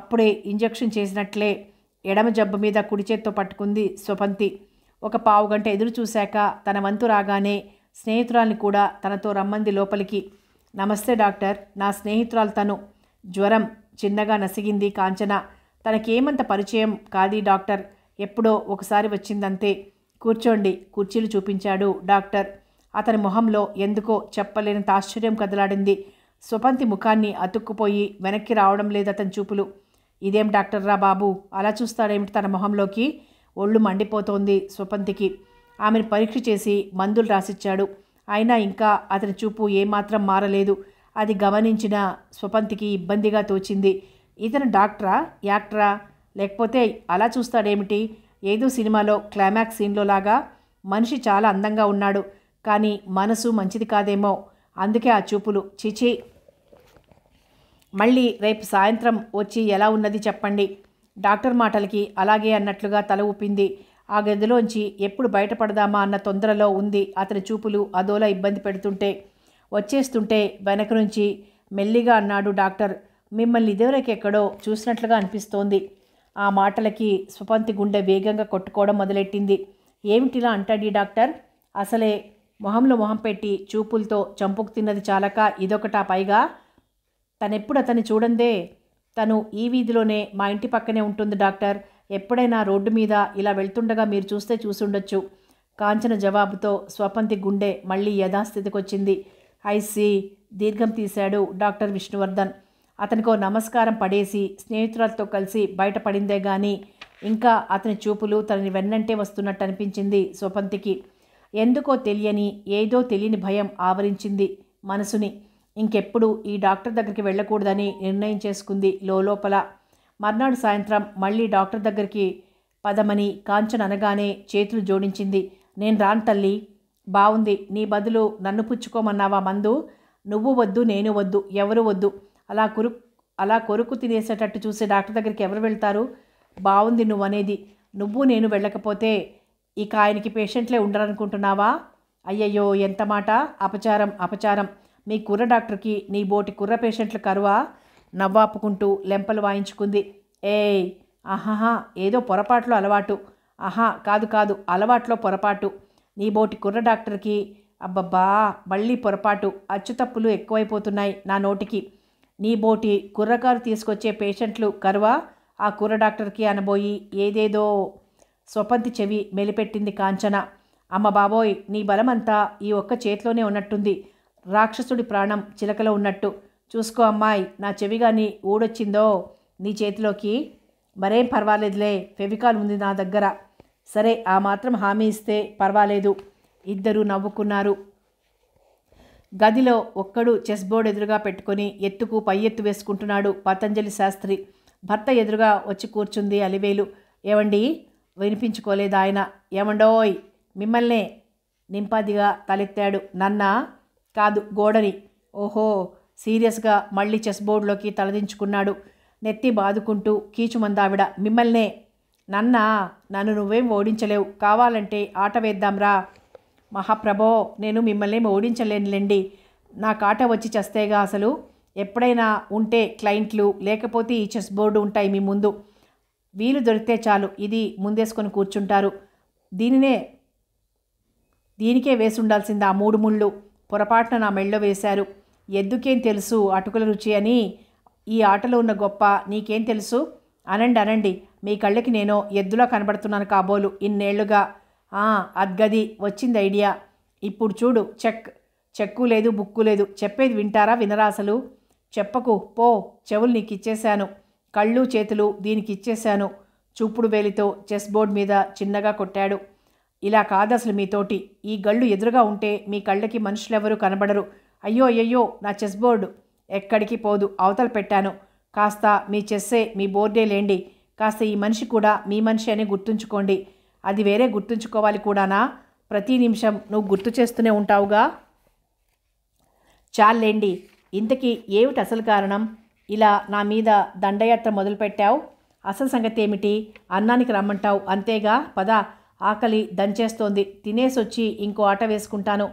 అప్పుడే ఇంజెక్షన్ చేసినట్లే ఎడమ జబ్బు మీద కుడి చేత్తో పట్టుకుంది స్వపంతి ఒక పావు గంట ఎదురు చూశాక తన వంతు రాగానే స్నేహితురాల్ని కూడా తనతో రమ్మంది లోపలికి నమస్తే డాక్టర్ నా స్నేహితురాలు తను జ్వరం చిన్నగా నసిగింది కాంచన తనకేమంత పరిచయం కాది డాక్టర్ ఎప్పుడో ఒకసారి వచ్చిందంతే కూర్చోండి కుర్చీలు చూపించాడు డాక్టర్ అతని మొహంలో ఎందుకో చెప్పలేనంత ఆశ్చర్యం కదలాడింది స్వపంతి ముఖాన్ని అతుక్కుపోయి వెనక్కి రావడం లేదు అతని చూపులు ఇదేం డాక్టర్ రా బాబు అలా చూస్తాడేమిటి తన మొహంలోకి ఒళ్ళు మండిపోతోంది స్వపంతికి ఆమెను పరీక్ష చేసి మందులు రాసిచ్చాడు అయినా ఇంకా అతని చూపు ఏమాత్రం మారలేదు అది గమనించిన స్వపంతికి ఇబ్బందిగా తోచింది ఇతను డాక్టరా యాక్టరా లేకపోతే అలా చూస్తాడేమిటి ఏదో సినిమాలో క్లైమాక్స్ సీన్లో లాగా మనిషి చాలా అందంగా ఉన్నాడు కానీ మనసు మంచిది కాదేమో అందుకే ఆ చూపులు చిచి మళ్ళీ రేపు సాయంత్రం వచ్చి ఎలా ఉన్నది చెప్పండి డాక్టర్ మాటలకి అలాగే అన్నట్లుగా తల ఊపింది ఆ గదిలోంచి ఎప్పుడు బయటపడదామా అన్న తొందరలో ఉంది అతని చూపులు అదోలా ఇబ్బంది పెడుతుంటే వచ్చేస్తుంటే వెనక నుంచి మెల్లిగా అన్నాడు డాక్టర్ మిమ్మల్ని ఇదివరకెక్కడో చూసినట్లుగా అనిపిస్తోంది ఆ మాటలకి స్వపంతి గుండె వేగంగా కొట్టుకోవడం మొదలెట్టింది ఏమిటిలా అంటాడు డాక్టర్ అసలే మొహంలో మొహం పెట్టి చూపులతో చంపుకు తిన్నది చాలక ఇదొకటా పైగా తనెప్పుడు అతన్ని చూడందే తను ఈ వీధిలోనే మా ఇంటి పక్కనే ఉంటుంది డాక్టర్ ఎప్పుడైనా రోడ్డు మీద ఇలా వెళ్తుండగా మీరు చూస్తే చూసుండొచ్చు కాంచన జవాబుతో స్వపంతి గుండె మళ్ళీ వచ్చింది ఐసి దీర్ఘం తీశాడు డాక్టర్ విష్ణువర్ధన్ అతనికో నమస్కారం పడేసి స్నేహితురాలతో కలిసి బయటపడిందే కానీ ఇంకా అతని చూపులు తనని వెన్నంటే వస్తున్నట్టు అనిపించింది స్వపంతికి ఎందుకో తెలియని ఏదో తెలియని భయం ఆవరించింది మనసుని ఇంకెప్పుడు ఈ డాక్టర్ దగ్గరికి వెళ్ళకూడదని నిర్ణయం చేసుకుంది లోపల మర్నాడు సాయంత్రం మళ్ళీ డాక్టర్ దగ్గరికి పదమని కాంచన్ అనగానే చేతులు జోడించింది నేను రాను తల్లి బావుంది నీ బదులు నన్ను పుచ్చుకోమన్నావా మందు నువ్వు వద్దు నేను వద్దు ఎవరు వద్దు అలా కురు అలా కొరుకు తినేసేటట్టు చూసే డాక్టర్ దగ్గరికి ఎవరు వెళ్తారు బావుంది నువ్వు అనేది నువ్వు నేను వెళ్ళకపోతే ఇక ఆయనకి పేషెంట్లే ఉండరనుకుంటున్నావా అయ్యయ్యో ఎంత మాట అపచారం అపచారం మీ కుర్ర డాక్టర్కి నీ బోటి కుర్ర పేషెంట్లు కరువా నవ్వాపుకుంటూ లెంపలు వాయించుకుంది ఏయ్ అహహా ఏదో పొరపాట్లో అలవాటు ఆహా కాదు కాదు అలవాట్లో పొరపాటు నీ బోటి కుర్ర డాక్టర్కి అబ్బబ్బా మళ్ళీ పొరపాటు అచ్చుతప్పులు ఎక్కువైపోతున్నాయి నా నోటికి నీ బోటి కుర్రకారు తీసుకొచ్చే పేషెంట్లు కరువా ఆ కుర్ర డాక్టర్కి అనబోయి ఏదేదో స్వపంతి చెవి మెలిపెట్టింది కాంచన అమ్మ బాబోయ్ నీ బలమంతా ఈ ఒక్క చేతిలోనే ఉన్నట్టుంది రాక్షసుడి ప్రాణం చిలకలో ఉన్నట్టు చూసుకో అమ్మాయి నా చెవి కానీ ఊడొచ్చిందో నీ చేతిలోకి మరేం పర్వాలేదులే ఫెవికాల్ ఉంది నా దగ్గర సరే ఆ మాత్రం హామీ ఇస్తే పర్వాలేదు ఇద్దరూ నవ్వుకున్నారు గదిలో ఒక్కడు చెస్ బోర్డ్ ఎదురుగా పెట్టుకొని ఎత్తుకు పై ఎత్తు వేసుకుంటున్నాడు పతంజలి శాస్త్రి భర్త ఎదురుగా వచ్చి కూర్చుంది అలివేలు ఏమండి వినిపించుకోలేదు ఆయన ఏమండోయ్ మిమ్మల్నే నింపాదిగా తలెత్తాడు నన్న కాదు గోడని ఓహో సీరియస్గా మళ్ళీ చెస్ బోర్డులోకి తలదించుకున్నాడు నెత్తి బాదుకుంటూ కీచుమందావిడ మిమ్మల్నే నన్న నన్ను నువ్వేం ఓడించలేవు కావాలంటే ఆట వేద్దాంరా మహాప్రభో నేను మిమ్మల్ని ఓడించలేనులేండి నాకు ఆట వచ్చి చేస్తేగా అసలు ఎప్పుడైనా ఉంటే క్లయింట్లు లేకపోతే ఈ చెస్ బోర్డు ఉంటాయి మీ ముందు వీలు దొరికితే చాలు ఇది ముందేసుకొని కూర్చుంటారు దీనినే దీనికే వేసి ఉండాల్సింది ఆ మూడు ముళ్ళు పొరపాటున నా మెళ్ళో వేశారు ఎద్దుకేం తెలుసు అటుకుల రుచి అని ఈ ఆటలో ఉన్న గొప్ప నీకేం తెలుసు అనండి అనండి మీ కళ్ళకి నేను ఎద్దులా కనబడుతున్నాను కాబోలు ఇన్నేళ్లుగా అద్గది వచ్చింది ఐడియా ఇప్పుడు చూడు చెక్ చెక్కు లేదు బుక్కు లేదు చెప్పేది వింటారా వినరా అసలు చెప్పకు పో చెవులు నీకు ఇచ్చేశాను కళ్ళు చేతులు దీనికి ఇచ్చేశాను చూపుడు వేలితో చెస్ బోర్డ్ మీద చిన్నగా కొట్టాడు ఇలా కాదు అసలు మీతోటి ఈ గళ్ళు ఎదురుగా ఉంటే మీ కళ్ళకి మనుషులెవరూ కనబడరు అయ్యో అయ్యో నా చెస్ బోర్డు ఎక్కడికి పోదు అవతల పెట్టాను కాస్త మీ చెస్సే మీ బోర్డే లేండి కాస్త ఈ మనిషి కూడా మీ మనిషి అని గుర్తుంచుకోండి అది వేరే గుర్తుంచుకోవాలి కూడానా ప్రతి నిమిషం నువ్వు గుర్తు చేస్తూనే ఉంటావుగా చాలేండి ఇంతకీ ఏమిటి అసలు కారణం ఇలా నా మీద దండయాత్ర మొదలుపెట్టావు అసలు సంగతి ఏమిటి అన్నానికి రమ్మంటావు అంతేగా పద ఆకలి దంచేస్తోంది తినేసొచ్చి ఇంకో ఆట వేసుకుంటాను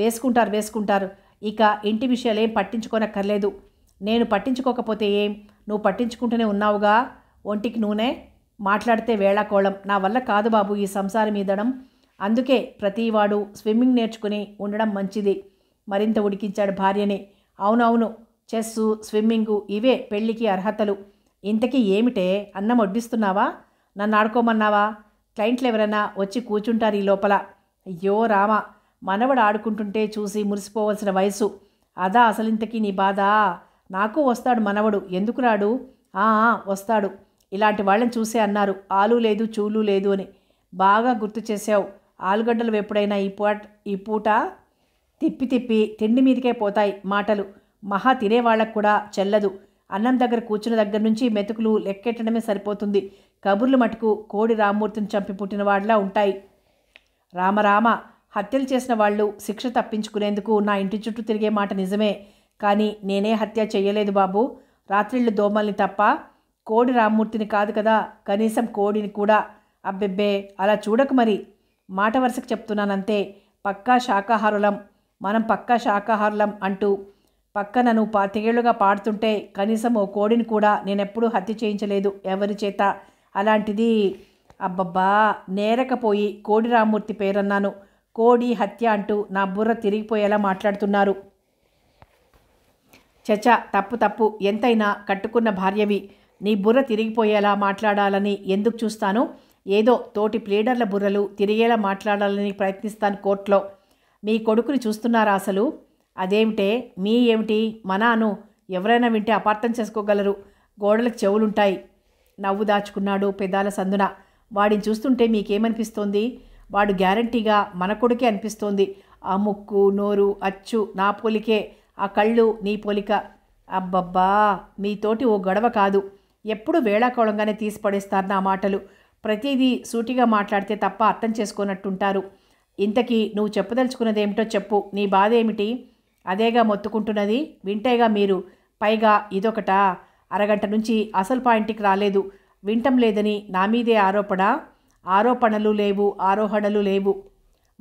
వేసుకుంటారు వేసుకుంటారు ఇక ఇంటి విషయాలేం పట్టించుకోనక్కర్లేదు నేను పట్టించుకోకపోతే ఏం నువ్వు పట్టించుకుంటూనే ఉన్నావుగా ఒంటికి నూనె మాట్లాడితే వేళాకోళం నా వల్ల కాదు బాబు ఈ సంసారం మీదడం అందుకే ప్రతివాడు స్విమ్మింగ్ నేర్చుకుని ఉండడం మంచిది మరింత ఉడికించాడు భార్యని అవునవును చెస్సు స్విమ్మింగు ఇవే పెళ్ళికి అర్హతలు ఇంతకీ ఏమిటే అన్నం వడ్డిస్తున్నావా నన్ను ఆడుకోమన్నావా క్లయింట్లు ఎవరైనా వచ్చి కూర్చుంటారు ఈ లోపల అయ్యో రామా మనవడు ఆడుకుంటుంటే చూసి మురిసిపోవలసిన వయసు అదా అసలింతకీ నీ బాధ నాకు వస్తాడు మనవడు ఎందుకు రాడు ఆ వస్తాడు ఇలాంటి వాళ్ళని చూసే అన్నారు ఆలు లేదు చూలు లేదు అని బాగా గుర్తు చేసావు ఆలుగడ్డలు ఎప్పుడైనా ఈ పూట ఈ పూట తిప్పి తిప్పి తిండి మీదకే పోతాయి మాటలు మహా తినేవాళ్ళకు కూడా చెల్లదు అన్నం దగ్గర కూర్చున్న దగ్గర నుంచి మెతుకులు లెక్కెట్టడమే సరిపోతుంది కబుర్లు మటుకు కోడి రామ్మూర్తిని చంపి పుట్టిన వాడిలా ఉంటాయి రామరామ హత్యలు చేసిన వాళ్ళు శిక్ష తప్పించుకునేందుకు నా ఇంటి చుట్టూ తిరిగే మాట నిజమే కానీ నేనే హత్య చేయలేదు బాబు రాత్రిళ్ళు దోమల్ని తప్ప కోడి రామ్మూర్తిని కాదు కదా కనీసం కోడిని కూడా అబ్బెబ్బే అలా చూడక మరి మాట వరుసకు చెప్తున్నానంతే పక్కా శాకాహారులం మనం పక్కా శాకాహారులం అంటూ పక్క నన్ను పాతికేళ్లుగా పాడుతుంటే కనీసం ఓ కోడిని కూడా నేనెప్పుడూ హత్య చేయించలేదు ఎవరి చేత అలాంటిది అబ్బబ్బా నేరకపోయి కోడి రామ్మూర్తి పేరన్నాను కోడి హత్య అంటూ నా బుర్ర తిరిగిపోయేలా మాట్లాడుతున్నారు చచ తప్పు తప్పు ఎంతైనా కట్టుకున్న భార్యవి నీ బుర్ర తిరిగిపోయేలా మాట్లాడాలని ఎందుకు చూస్తాను ఏదో తోటి ప్లీడర్ల బుర్రలు తిరిగేలా మాట్లాడాలని ప్రయత్నిస్తాను కోర్టులో మీ కొడుకుని చూస్తున్నారా అసలు అదేమిటే మీ ఏమిటి మన అను ఎవరైనా వింటే అపార్థం చేసుకోగలరు గోడలకు చెవులుంటాయి నవ్వు దాచుకున్నాడు పెదాల సందున వాడిని చూస్తుంటే మీకేమనిపిస్తోంది వాడు గ్యారంటీగా మన కొడుకే అనిపిస్తోంది ఆ ముక్కు నోరు అచ్చు నా పోలికే ఆ కళ్ళు నీ పోలిక అబ్బబ్బా మీతోటి ఓ గొడవ కాదు ఎప్పుడు వేళాకోళంగానే తీసి పడేస్తారు నా మాటలు ప్రతిదీ సూటిగా మాట్లాడితే తప్ప అర్థం చేసుకున్నట్టుంటారు ఇంతకీ నువ్వు చెప్పదలుచుకున్నది ఏమిటో చెప్పు నీ బాధ ఏమిటి అదేగా మొత్తుకుంటున్నది వింటేగా మీరు పైగా ఇదొకట అరగంట నుంచి అసలు పాయింట్కి రాలేదు వింటం లేదని నా మీదే ఆరోపణ ఆరోపణలు లేవు ఆరోహణలు లేవు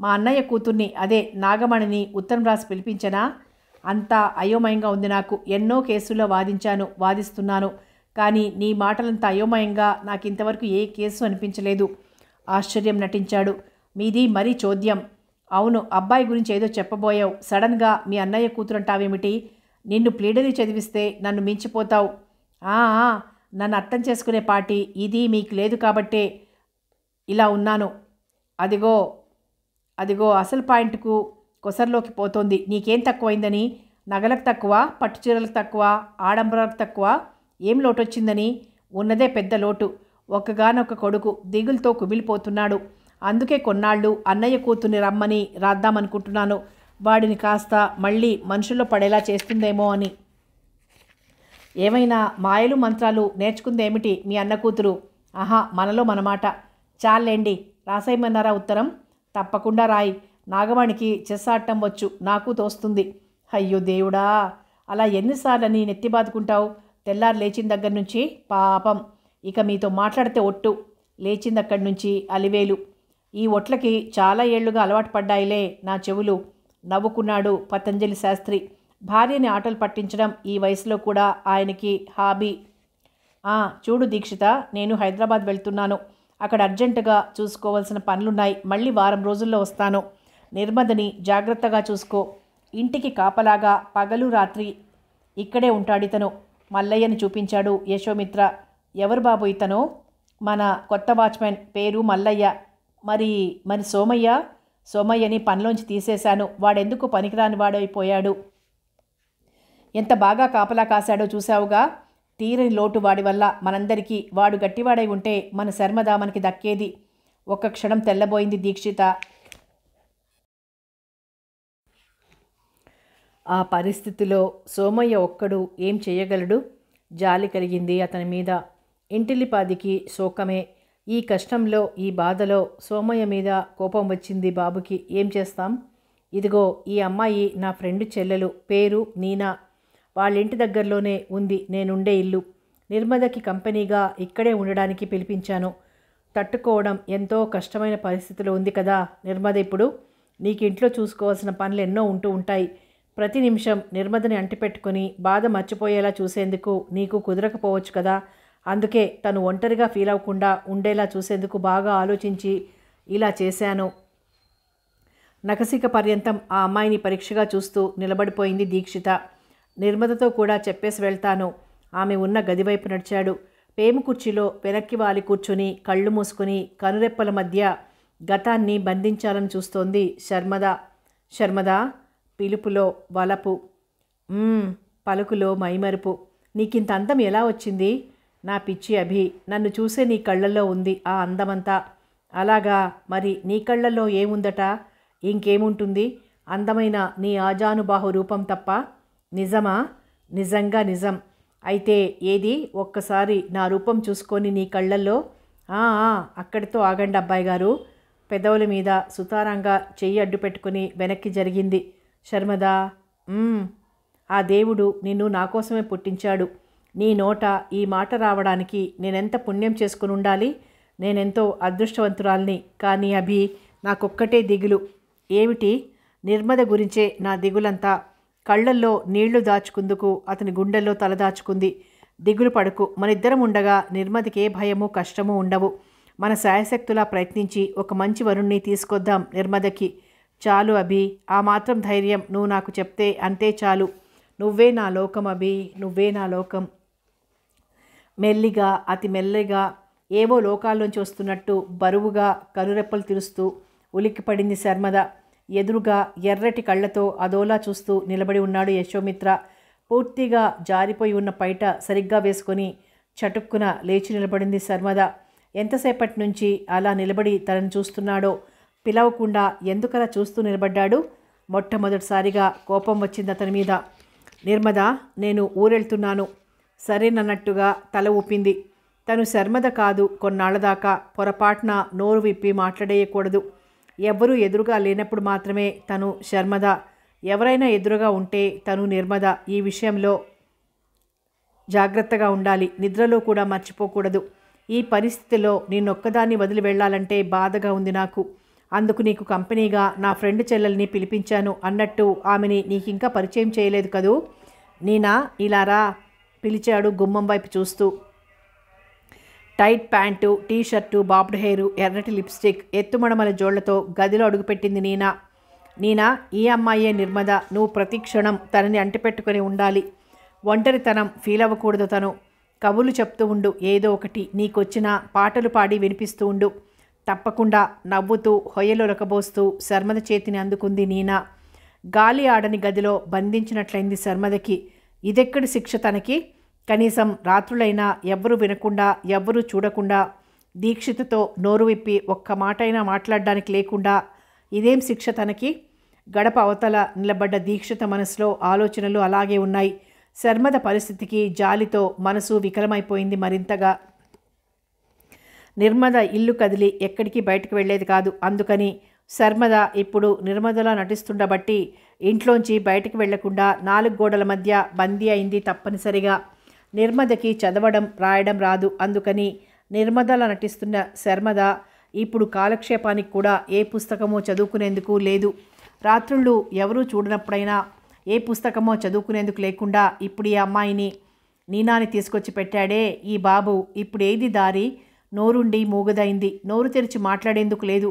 మా అన్నయ్య కూతుర్ని అదే నాగమణిని ఉత్తరం రాసి పిలిపించనా అంతా అయోమయంగా ఉంది నాకు ఎన్నో కేసుల్లో వాదించాను వాదిస్తున్నాను కానీ నీ మాటలంతా అయోమయంగా నాకు ఇంతవరకు ఏ కేసు అనిపించలేదు ఆశ్చర్యం నటించాడు మీది మరీ చోద్యం అవును అబ్బాయి గురించి ఏదో చెప్పబోయావు సడన్గా మీ అన్నయ్య కూతురు అంటావేమిటి నిన్ను ప్లీడని చదివిస్తే నన్ను మించిపోతావు నన్ను అర్థం చేసుకునే పాటి ఇది మీకు లేదు కాబట్టే ఇలా ఉన్నాను అదిగో అదిగో అసలు పాయింట్కు కొసర్లోకి పోతోంది నీకేం తక్కువైందని నగలకు తక్కువ పట్టుచీరలకు తక్కువ ఆడంబరాలకు తక్కువ ఏం లోటొచ్చిందని ఉన్నదే పెద్ద లోటు ఒక్కగానొక్క కొడుకు దిగులతో కుమిలిపోతున్నాడు అందుకే కొన్నాళ్ళు అన్నయ్య కూతుర్ని రమ్మని రాద్దామనుకుంటున్నాను వాడిని కాస్త మళ్ళీ మనుషుల్లో పడేలా చేస్తుందేమో అని ఏమైనా మాయలు మంత్రాలు నేర్చుకుందేమిటి మీ అన్న కూతురు ఆహా మనలో మనమాట చాలేండి రాసేయమన్నారా ఉత్తరం తప్పకుండా రాయి నాగవాణికి చెస్ ఆడటం వచ్చు నాకు తోస్తుంది అయ్యో దేవుడా అలా నీ నెత్తి బాదుకుంటావు తెల్లారు లేచిన దగ్గర నుంచి పాపం ఇక మీతో మాట్లాడితే ఒట్టు లేచింది అక్కడి నుంచి అలివేలు ఈ ఒట్లకి చాలా ఏళ్లుగా అలవాటు పడ్డాయిలే నా చెవులు నవ్వుకున్నాడు పతంజలి శాస్త్రి భార్యని ఆటలు పట్టించడం ఈ వయసులో కూడా ఆయనకి హాబీ చూడు దీక్షిత నేను హైదరాబాద్ వెళ్తున్నాను అక్కడ అర్జెంటుగా చూసుకోవాల్సిన పనులున్నాయి మళ్ళీ వారం రోజుల్లో వస్తాను నిర్మదని జాగ్రత్తగా చూసుకో ఇంటికి కాపలాగా పగలు రాత్రి ఇక్కడే ఉంటాడు ఇతను మల్లయ్యని చూపించాడు యశోమిత్ర ఎవరు బాబు ఇతను మన కొత్త వాచ్మెన్ పేరు మల్లయ్య మరి మరి సోమయ్య సోమయ్యని పనిలోంచి తీసేశాను వాడెందుకు పనికిరాని వాడైపోయాడు ఎంత బాగా కాపలా కాశాడో చూశావుగా తీరని లోటు వాడి వల్ల మనందరికీ వాడు గట్టివాడై ఉంటే మన శర్మద మనకి దక్కేది ఒక్క క్షణం తెల్లబోయింది దీక్షిత ఆ పరిస్థితిలో సోమయ్య ఒక్కడు ఏం చేయగలడు జాలి కలిగింది అతని మీద ఇంటిలిపాదికి శోకమే ఈ కష్టంలో ఈ బాధలో సోమయ్య మీద కోపం వచ్చింది బాబుకి ఏం చేస్తాం ఇదిగో ఈ అమ్మాయి నా ఫ్రెండ్ చెల్లెలు పేరు నీనా వాళ్ళ ఇంటి దగ్గరలోనే ఉంది నేనుండే ఇల్లు నిర్మదకి కంపెనీగా ఇక్కడే ఉండడానికి పిలిపించాను తట్టుకోవడం ఎంతో కష్టమైన పరిస్థితిలో ఉంది కదా నిర్మద ఇప్పుడు నీకు ఇంట్లో చూసుకోవాల్సిన పనులు ఎన్నో ఉంటూ ఉంటాయి ప్రతి నిమిషం నిర్మదని అంటిపెట్టుకుని బాధ మర్చిపోయేలా చూసేందుకు నీకు కుదరకపోవచ్చు కదా అందుకే తను ఒంటరిగా ఫీల్ అవ్వకుండా ఉండేలా చూసేందుకు బాగా ఆలోచించి ఇలా చేశాను నకసిక పర్యంతం ఆ అమ్మాయిని పరీక్షగా చూస్తూ నిలబడిపోయింది దీక్షిత నిర్మదతో కూడా చెప్పేసి వెళ్తాను ఆమె ఉన్న గదివైపు నడిచాడు పేము కుర్చీలో వెనక్కి వాలి కూర్చుని కళ్ళు మూసుకుని కనురెప్పల మధ్య గతాన్ని బంధించాలని చూస్తోంది శర్మద శర్మద పిలుపులో వలపు పలుకులో మైమరుపు నీకింత అందం ఎలా వచ్చింది నా పిచ్చి అభి నన్ను చూసే నీ కళ్ళల్లో ఉంది ఆ అందమంతా అలాగా మరి నీ కళ్ళల్లో ఏముందట ఇంకేముంటుంది అందమైన నీ ఆజానుబాహు రూపం తప్ప నిజమా నిజంగా నిజం అయితే ఏది ఒక్కసారి నా రూపం చూసుకొని నీ కళ్ళల్లో అక్కడితో ఆగండి అబ్బాయి గారు పెదవుల మీద సుతారంగా చెయ్యి అడ్డు పెట్టుకుని వెనక్కి జరిగింది శర్మదా ఆ దేవుడు నిన్ను నా కోసమే పుట్టించాడు నీ నోట ఈ మాట రావడానికి నేనెంత పుణ్యం చేసుకుని ఉండాలి నేనెంతో అదృష్టవంతురాల్ని కానీ అభి నాకొక్కటే దిగులు ఏమిటి నిర్మద గురించే నా దిగులంతా కళ్ళల్లో నీళ్లు దాచుకుందుకు అతని గుండెల్లో తలదాచుకుంది దిగులు పడుకు మనిద్దరం ఉండగా నిర్మతికే ఏ భయము కష్టము ఉండవు మన శాయశక్తులా ప్రయత్నించి ఒక మంచి వరుణ్ణి తీసుకొద్దాం నిర్మదకి చాలు అభి ఆ మాత్రం ధైర్యం నువ్వు నాకు చెప్తే అంతే చాలు నువ్వే నా లోకం అభి నువ్వే నా లోకం మెల్లిగా అతి మెల్లిగా ఏవో లోకాల్లోంచి వస్తున్నట్టు బరువుగా కనురెప్పలు తిరుస్తూ ఉలిక్కిపడింది శర్మద ఎదురుగా ఎర్రటి కళ్ళతో అదోలా చూస్తూ నిలబడి ఉన్నాడు యశోమిత్ర పూర్తిగా జారిపోయి ఉన్న పైట సరిగ్గా వేసుకొని చటుక్కున లేచి నిలబడింది శర్మద ఎంతసేపటి నుంచి అలా నిలబడి తనను చూస్తున్నాడో పిలవకుండా ఎందుకలా చూస్తూ నిలబడ్డాడు మొట్టమొదటిసారిగా కోపం వచ్చింది అతని మీద నిర్మద నేను ఊరెళ్తున్నాను సరేనన్నట్టుగా తల ఊపింది తను శర్మద కాదు కొన్నాళ్ళ దాకా పొరపాటున నోరు విప్పి మాట్లాడేయకూడదు ఎవ్వరూ ఎదురుగా లేనప్పుడు మాత్రమే తను శర్మద ఎవరైనా ఎదురుగా ఉంటే తను నిర్మద ఈ విషయంలో జాగ్రత్తగా ఉండాలి నిద్రలో కూడా మర్చిపోకూడదు ఈ పరిస్థితిలో నేనొక్కదాన్ని వదిలి వెళ్ళాలంటే బాధగా ఉంది నాకు అందుకు నీకు కంపెనీగా నా ఫ్రెండ్ చెల్లెల్ని పిలిపించాను అన్నట్టు ఆమెని నీకు ఇంకా పరిచయం చేయలేదు కదూ నేనా రా పిలిచాడు గుమ్మం వైపు చూస్తూ tight pant T shirt bobbed hair ఎర్రటి లిప్స్టిక్ ఎత్తుమడమల జోళ్లతో గదిలో అడుగుపెట్టింది నీనా నీనా ఈ అమ్మాయే నిర్మద నువ్వు ప్రతి క్షణం తనని అంటిపెట్టుకుని ఉండాలి ఒంటరితనం ఫీల్ అవ్వకూడదు తను కవులు చెప్తూ ఉండు ఏదో ఒకటి నీకొచ్చిన పాటలు పాడి వినిపిస్తూ ఉండు తప్పకుండా నవ్వుతూ హొయ్యలొలకబోస్తూ శర్మద చేతిని అందుకుంది నీనా గాలి ఆడని గదిలో బంధించినట్లయింది శర్మదకి ఇదెక్కడి శిక్ష తనకి కనీసం రాత్రులైనా ఎవ్వరూ వినకుండా ఎవ్వరూ చూడకుండా దీక్షితతో నోరు విప్పి ఒక్క మాటైనా మాట్లాడడానికి లేకుండా ఇదేం శిక్ష తనకి గడప అవతల నిలబడ్డ దీక్షిత మనసులో ఆలోచనలు అలాగే ఉన్నాయి శర్మద పరిస్థితికి జాలితో మనసు వికలమైపోయింది మరింతగా నిర్మద ఇల్లు కదిలి ఎక్కడికి బయటకు వెళ్ళేది కాదు అందుకని శర్మద ఇప్పుడు నిర్మదలా నటిస్తుండబట్టి ఇంట్లోంచి బయటకు వెళ్లకుండా నాలుగు గోడల మధ్య బందీ అయింది తప్పనిసరిగా నిర్మదకి చదవడం రాయడం రాదు అందుకని నిర్మదలా నటిస్తున్న శర్మద ఇప్పుడు కాలక్షేపానికి కూడా ఏ పుస్తకమో చదువుకునేందుకు లేదు రాత్రుళ్ళు ఎవరూ చూడనప్పుడైనా ఏ పుస్తకమో చదువుకునేందుకు లేకుండా ఇప్పుడు ఈ అమ్మాయిని నీనాని తీసుకొచ్చి పెట్టాడే ఈ బాబు ఇప్పుడు ఏది దారి నోరుండి మూగదైంది నోరు తెరిచి మాట్లాడేందుకు లేదు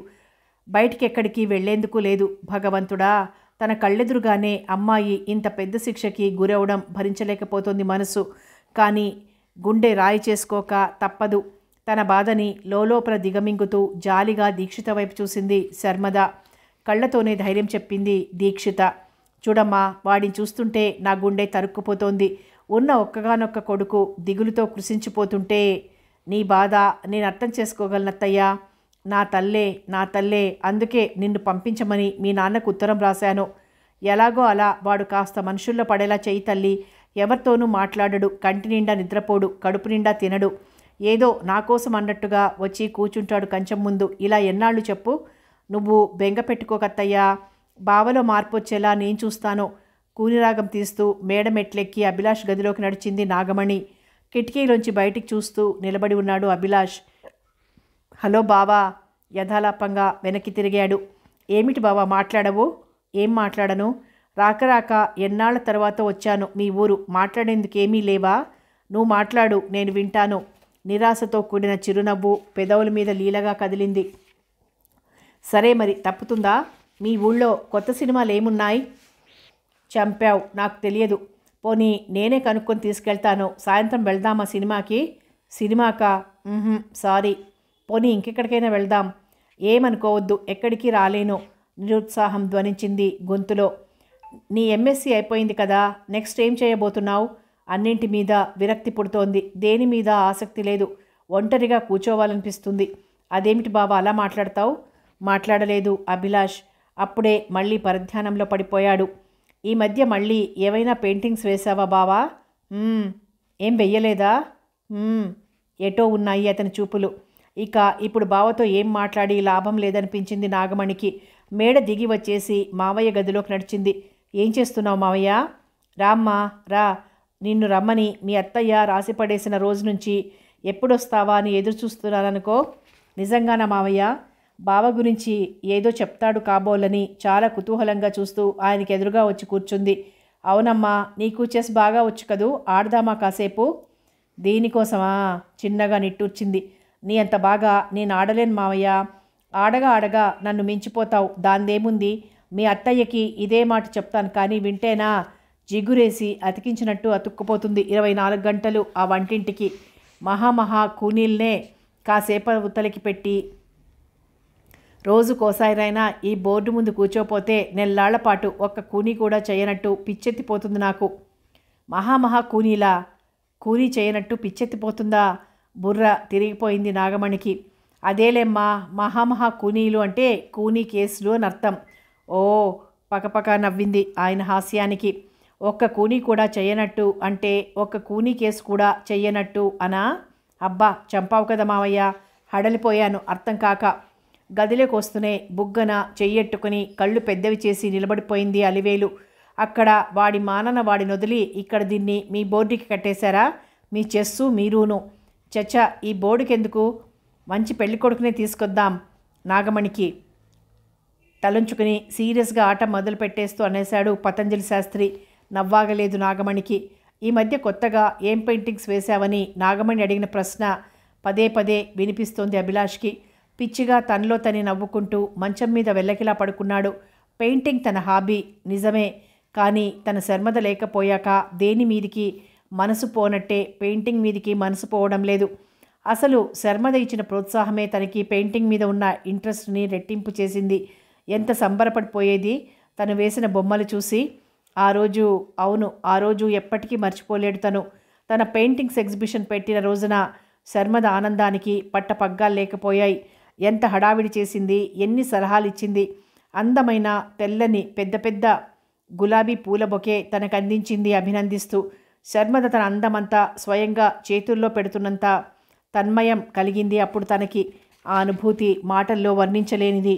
బయటికెక్కడికి వెళ్లేందుకు లేదు భగవంతుడా తన కళ్ళెదురుగానే అమ్మాయి ఇంత పెద్ద శిక్షకి గురవడం భరించలేకపోతుంది మనసు కానీ గుండె రాయి చేసుకోక తప్పదు తన బాధని లోలోపల దిగమింగుతూ జాలిగా దీక్షిత వైపు చూసింది శర్మద కళ్ళతోనే ధైర్యం చెప్పింది దీక్షిత చూడమ్మా వాడిని చూస్తుంటే నా గుండె తరుక్కుపోతోంది ఉన్న ఒక్కగానొక్క కొడుకు దిగులుతో కృషించిపోతుంటే నీ బాధ నేను అర్థం చేసుకోగలనత్తయ్యా నా తల్లే నా తల్లే అందుకే నిన్ను పంపించమని మీ నాన్నకు ఉత్తరం రాశాను ఎలాగో అలా వాడు కాస్త మనుషుల్లో పడేలా చేయి తల్లి ఎవరితోనూ మాట్లాడడు కంటి నిండా నిద్రపోడు కడుపు నిండా తినడు ఏదో నా కోసం అన్నట్టుగా వచ్చి కూర్చుంటాడు కంచం ముందు ఇలా ఎన్నాళ్ళు చెప్పు నువ్వు బెంగ పెట్టుకోకత్తయ్యా బావలో మార్పు వచ్చేలా నేను చూస్తాను కూనిరాగం తీస్తూ మేడ మెట్లెక్కి అభిలాష్ గదిలోకి నడిచింది నాగమణి కిటికీలోంచి బయటికి చూస్తూ నిలబడి ఉన్నాడు అభిలాష్ హలో బావా యథాలాపంగా వెనక్కి తిరిగాడు ఏమిటి బావా మాట్లాడవు ఏం మాట్లాడను రాక రాక ఎన్నాళ్ళ తర్వాత వచ్చాను మీ ఊరు మాట్లాడేందుకేమీ లేవా నువ్వు మాట్లాడు నేను వింటాను నిరాశతో కూడిన చిరునవ్వు పెదవుల మీద లీలగా కదిలింది సరే మరి తప్పుతుందా మీ ఊళ్ళో కొత్త సినిమాలు ఏమున్నాయి చంపావు నాకు తెలియదు పోనీ నేనే కనుక్కొని తీసుకెళ్తాను సాయంత్రం వెళ్దామా సినిమాకి సినిమాకా సారీ పోనీ ఇంకెక్కడికైనా వెళ్దాం ఏమనుకోవద్దు ఎక్కడికి రాలేను నిరుత్సాహం ధ్వనించింది గొంతులో నీ ఎంఎస్సి అయిపోయింది కదా నెక్స్ట్ ఏం చేయబోతున్నావు అన్నింటి మీద విరక్తి పుడుతోంది దేని మీద ఆసక్తి లేదు ఒంటరిగా కూర్చోవాలనిపిస్తుంది అదేమిటి బాబా అలా మాట్లాడతావు మాట్లాడలేదు అభిలాష్ అప్పుడే మళ్ళీ పరధ్యానంలో పడిపోయాడు ఈ మధ్య మళ్ళీ ఏవైనా పెయింటింగ్స్ వేశావా బావా ఏం వెయ్యలేదా ఎటో ఉన్నాయి అతని చూపులు ఇక ఇప్పుడు బావతో ఏం మాట్లాడి లాభం లేదనిపించింది నాగమణికి మేడ దిగి వచ్చేసి మావయ్య గదిలోకి నడిచింది ఏం చేస్తున్నావు మావయ్య రామ్మా రా నిన్ను రమ్మని మీ అత్తయ్య రాసి పడేసిన రోజు నుంచి ఎప్పుడొస్తావా అని ఎదురు చూస్తున్నాననుకో నిజంగానా మావయ్య బావ గురించి ఏదో చెప్తాడు కాబోలని చాలా కుతూహలంగా చూస్తూ ఆయనకి ఎదురుగా వచ్చి కూర్చుంది అవునమ్మా నీకు చెస్ బాగా వచ్చు కదూ ఆడదామా కాసేపు దీనికోసమా చిన్నగా నిట్టూర్చింది నీ అంత బాగా నేను ఆడలేను మావయ్య ఆడగా ఆడగా నన్ను మించిపోతావు దాందేముంది మీ అత్తయ్యకి ఇదే మాట చెప్తాను కానీ వింటేనా జిగురేసి అతికించినట్టు అతుక్కుపోతుంది ఇరవై నాలుగు గంటలు ఆ వంటింటికి మహామహా కూనీల్నే కాసేప ఉత్తలికి పెట్టి రోజుకోసారైనా ఈ బోర్డు ముందు కూర్చోపోతే నెల్లాళ్లపాటు ఒక్క కూనీ కూడా చేయనట్టు పిచ్చెత్తిపోతుంది నాకు మహామహా కూనీలా కూనీ చేయనట్టు పిచ్చెత్తిపోతుందా బుర్ర తిరిగిపోయింది నాగమణికి అదేలేమ్మా మహామహా కూనీలు అంటే కూనీ కేసులు అని అర్థం ఓ పకపక నవ్వింది ఆయన హాస్యానికి ఒక్క కూని కూడా చేయనట్టు అంటే ఒక్క కూనీ కేసు కూడా చెయ్యనట్టు అనా అబ్బా చంపావు కదా మావయ్య హడలిపోయాను అర్థం కాక గదిలోకి వస్తూనే బుగ్గన చెయ్యెట్టుకుని కళ్ళు పెద్దవి చేసి నిలబడిపోయింది అలివేలు అక్కడ వాడి మానన వాడి నొదిలి ఇక్కడ దీన్ని మీ బోర్డుకి కట్టేశారా మీ చెస్సు మీరూను చచ్చ ఈ బోర్డుకెందుకు మంచి పెళ్ళికొడుకునే తీసుకొద్దాం నాగమణికి తలంచుకుని సీరియస్గా ఆట మొదలు పెట్టేస్తూ అనేశాడు పతంజలి శాస్త్రి నవ్వాగలేదు నాగమణికి ఈ మధ్య కొత్తగా ఏం పెయింటింగ్స్ వేశావని నాగమణి అడిగిన ప్రశ్న పదే పదే వినిపిస్తోంది అభిలాష్కి పిచ్చిగా తనలో తని నవ్వుకుంటూ మంచం మీద వెళ్ళకిలా పడుకున్నాడు పెయింటింగ్ తన హాబీ నిజమే కానీ తన శర్మద లేకపోయాక దేని మీదికి మనసు పోనట్టే పెయింటింగ్ మీదికి మనసు పోవడం లేదు అసలు శర్మద ఇచ్చిన ప్రోత్సాహమే తనకి పెయింటింగ్ మీద ఉన్న ఇంట్రెస్ట్ని రెట్టింపు చేసింది ఎంత సంబరపడిపోయేది తను వేసిన బొమ్మలు చూసి ఆ రోజు అవును ఆ రోజు ఎప్పటికీ మర్చిపోలేడు తను తన పెయింటింగ్స్ ఎగ్జిబిషన్ పెట్టిన రోజున శర్మద ఆనందానికి పట్టపగ్గాలు లేకపోయాయి ఎంత హడావిడి చేసింది ఎన్ని సలహాలు ఇచ్చింది అందమైన తెల్లని పెద్ద పెద్ద గులాబీ పూల బొకే తనకు అందించింది అభినందిస్తూ శర్మద తన అందమంతా స్వయంగా చేతుల్లో పెడుతున్నంత తన్మయం కలిగింది అప్పుడు తనకి ఆ అనుభూతి మాటల్లో వర్ణించలేనిది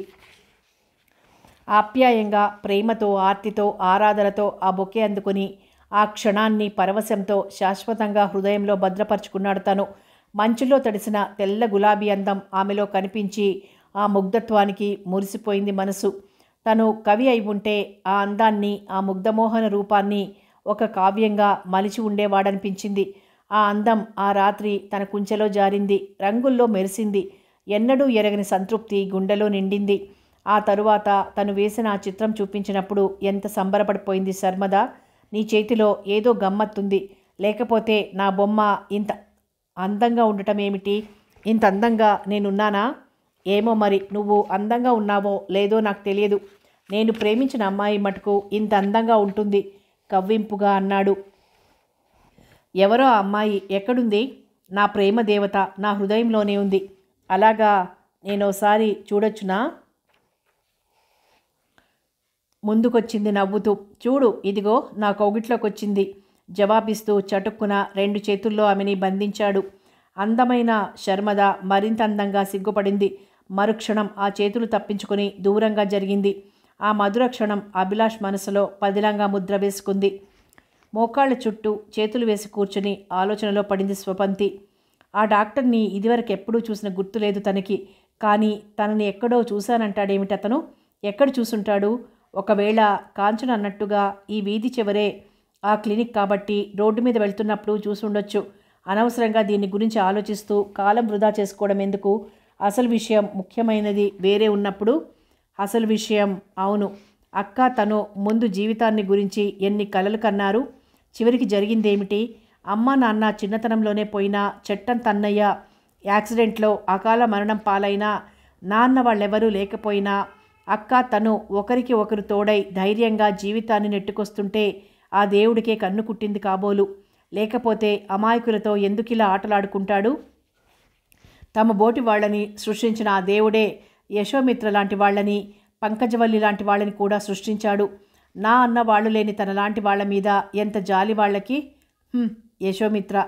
ఆప్యాయంగా ప్రేమతో ఆర్తితో ఆరాధనతో ఆ బొకే అందుకుని ఆ క్షణాన్ని పరవశంతో శాశ్వతంగా హృదయంలో భద్రపరుచుకున్నాడు తను మంచులో తడిసిన తెల్ల గులాబీ అందం ఆమెలో కనిపించి ఆ ముగ్ధత్వానికి మురిసిపోయింది మనసు తను కవి అయి ఉంటే ఆ అందాన్ని ఆ ముగ్ధమోహన రూపాన్ని ఒక కావ్యంగా మలిచి ఉండేవాడనిపించింది ఆ అందం ఆ రాత్రి తన కుంచెలో జారింది రంగుల్లో మెరిసింది ఎన్నడూ ఎరగని సంతృప్తి గుండెలో నిండింది ఆ తరువాత తను వేసిన ఆ చిత్రం చూపించినప్పుడు ఎంత సంబరపడిపోయింది శర్మద నీ చేతిలో ఏదో గమ్మత్తుంది లేకపోతే నా బొమ్మ ఇంత అందంగా ఉండటం ఏమిటి ఇంత అందంగా నేనున్నానా ఏమో మరి నువ్వు అందంగా ఉన్నావో లేదో నాకు తెలియదు నేను ప్రేమించిన అమ్మాయి మటుకు ఇంత అందంగా ఉంటుంది కవ్వింపుగా అన్నాడు ఎవరో అమ్మాయి ఎక్కడుంది నా ప్రేమ దేవత నా హృదయంలోనే ఉంది అలాగా నేనోసారి చూడొచ్చునా ముందుకొచ్చింది నవ్వుతూ చూడు ఇదిగో నా కౌగిట్లోకొచ్చింది జవాబిస్తూ చటుక్కున రెండు చేతుల్లో ఆమెని బంధించాడు అందమైన శర్మద మరింత అందంగా సిగ్గుపడింది మరుక్షణం ఆ చేతులు తప్పించుకుని దూరంగా జరిగింది ఆ మధుర క్షణం అభిలాష్ మనసులో పదిలంగా ముద్ర వేసుకుంది మోకాళ్ళ చుట్టూ చేతులు వేసి కూర్చుని ఆలోచనలో పడింది స్వపంతి ఆ డాక్టర్ని ఇదివరకు ఎప్పుడూ చూసిన గుర్తులేదు తనకి కానీ తనని ఎక్కడో చూశానంటాడేమిటతను అతను ఎక్కడ చూసుంటాడు ఒకవేళ కాంచన అన్నట్టుగా ఈ వీధి చివరే ఆ క్లినిక్ కాబట్టి రోడ్డు మీద వెళ్తున్నప్పుడు ఉండొచ్చు అనవసరంగా దీని గురించి ఆలోచిస్తూ కాలం వృధా చేసుకోవడం ఎందుకు అసలు విషయం ముఖ్యమైనది వేరే ఉన్నప్పుడు అసలు విషయం అవును అక్క తను ముందు జీవితాన్ని గురించి ఎన్ని కలలు కన్నారు చివరికి జరిగిందేమిటి అమ్మ నాన్న చిన్నతనంలోనే పోయినా చెట్టం తన్నయ్య యాక్సిడెంట్లో అకాల మరణం పాలైనా నాన్న వాళ్ళెవరూ లేకపోయినా అక్క తను ఒకరికి ఒకరు తోడై ధైర్యంగా జీవితాన్ని నెట్టుకొస్తుంటే ఆ దేవుడికే కన్ను కుట్టింది కాబోలు లేకపోతే అమాయకులతో ఎందుకిలా ఆటలాడుకుంటాడు తమ బోటి వాళ్ళని సృష్టించిన ఆ దేవుడే యశోమిత్ర లాంటి వాళ్ళని పంకజవల్లి లాంటి వాళ్ళని కూడా సృష్టించాడు నా అన్న వాళ్ళు లేని తన లాంటి వాళ్ళ మీద ఎంత జాలి వాళ్ళకి యశోమిత్ర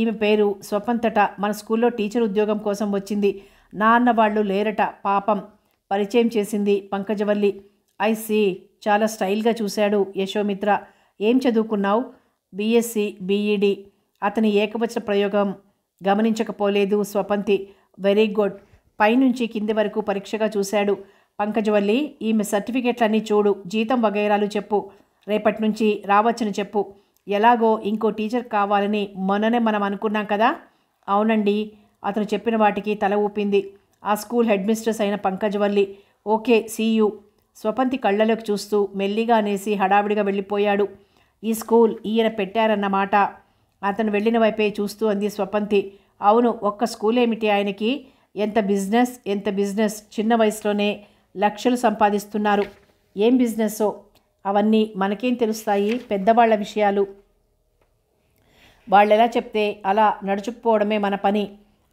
ఈమె పేరు స్వపంతట మన స్కూల్లో టీచర్ ఉద్యోగం కోసం వచ్చింది నా అన్న వాళ్ళు లేరట పాపం పరిచయం చేసింది పంకజవల్లి ఐసి చాలా స్టైల్గా చూశాడు యశోమిత్ర ఏం చదువుకున్నావు బీఎస్సీ బీఈడి అతని ఏకవచన ప్రయోగం గమనించకపోలేదు స్వపంతి వెరీ గుడ్ పైనుంచి కింది వరకు పరీక్షగా చూశాడు పంకజవల్లి ఈమె సర్టిఫికెట్లన్నీ చూడు జీతం వగైరాలు చెప్పు రేపటి నుంచి రావచ్చని చెప్పు ఎలాగో ఇంకో టీచర్ కావాలని మొన్ననే మనం అనుకున్నాం కదా అవునండి అతను చెప్పిన వాటికి తల ఊపింది ఆ స్కూల్ హెడ్ మిస్ట్రెస్ అయిన పంకజవల్లి ఓకే సీయు స్వపంతి కళ్ళలోకి చూస్తూ మెల్లిగా అనేసి హడావిడిగా వెళ్ళిపోయాడు ఈ స్కూల్ ఈయన పెట్టారన్నమాట అతను వెళ్ళిన వైపే చూస్తూ అంది స్వపంతి అవును ఒక్క స్కూల్ ఏమిటి ఆయనకి ఎంత బిజినెస్ ఎంత బిజినెస్ చిన్న వయసులోనే లక్షలు సంపాదిస్తున్నారు ఏం బిజినెస్సో అవన్నీ మనకేం తెలుస్తాయి పెద్దవాళ్ల విషయాలు వాళ్ళు ఎలా చెప్తే అలా నడుచుకుపోవడమే మన పని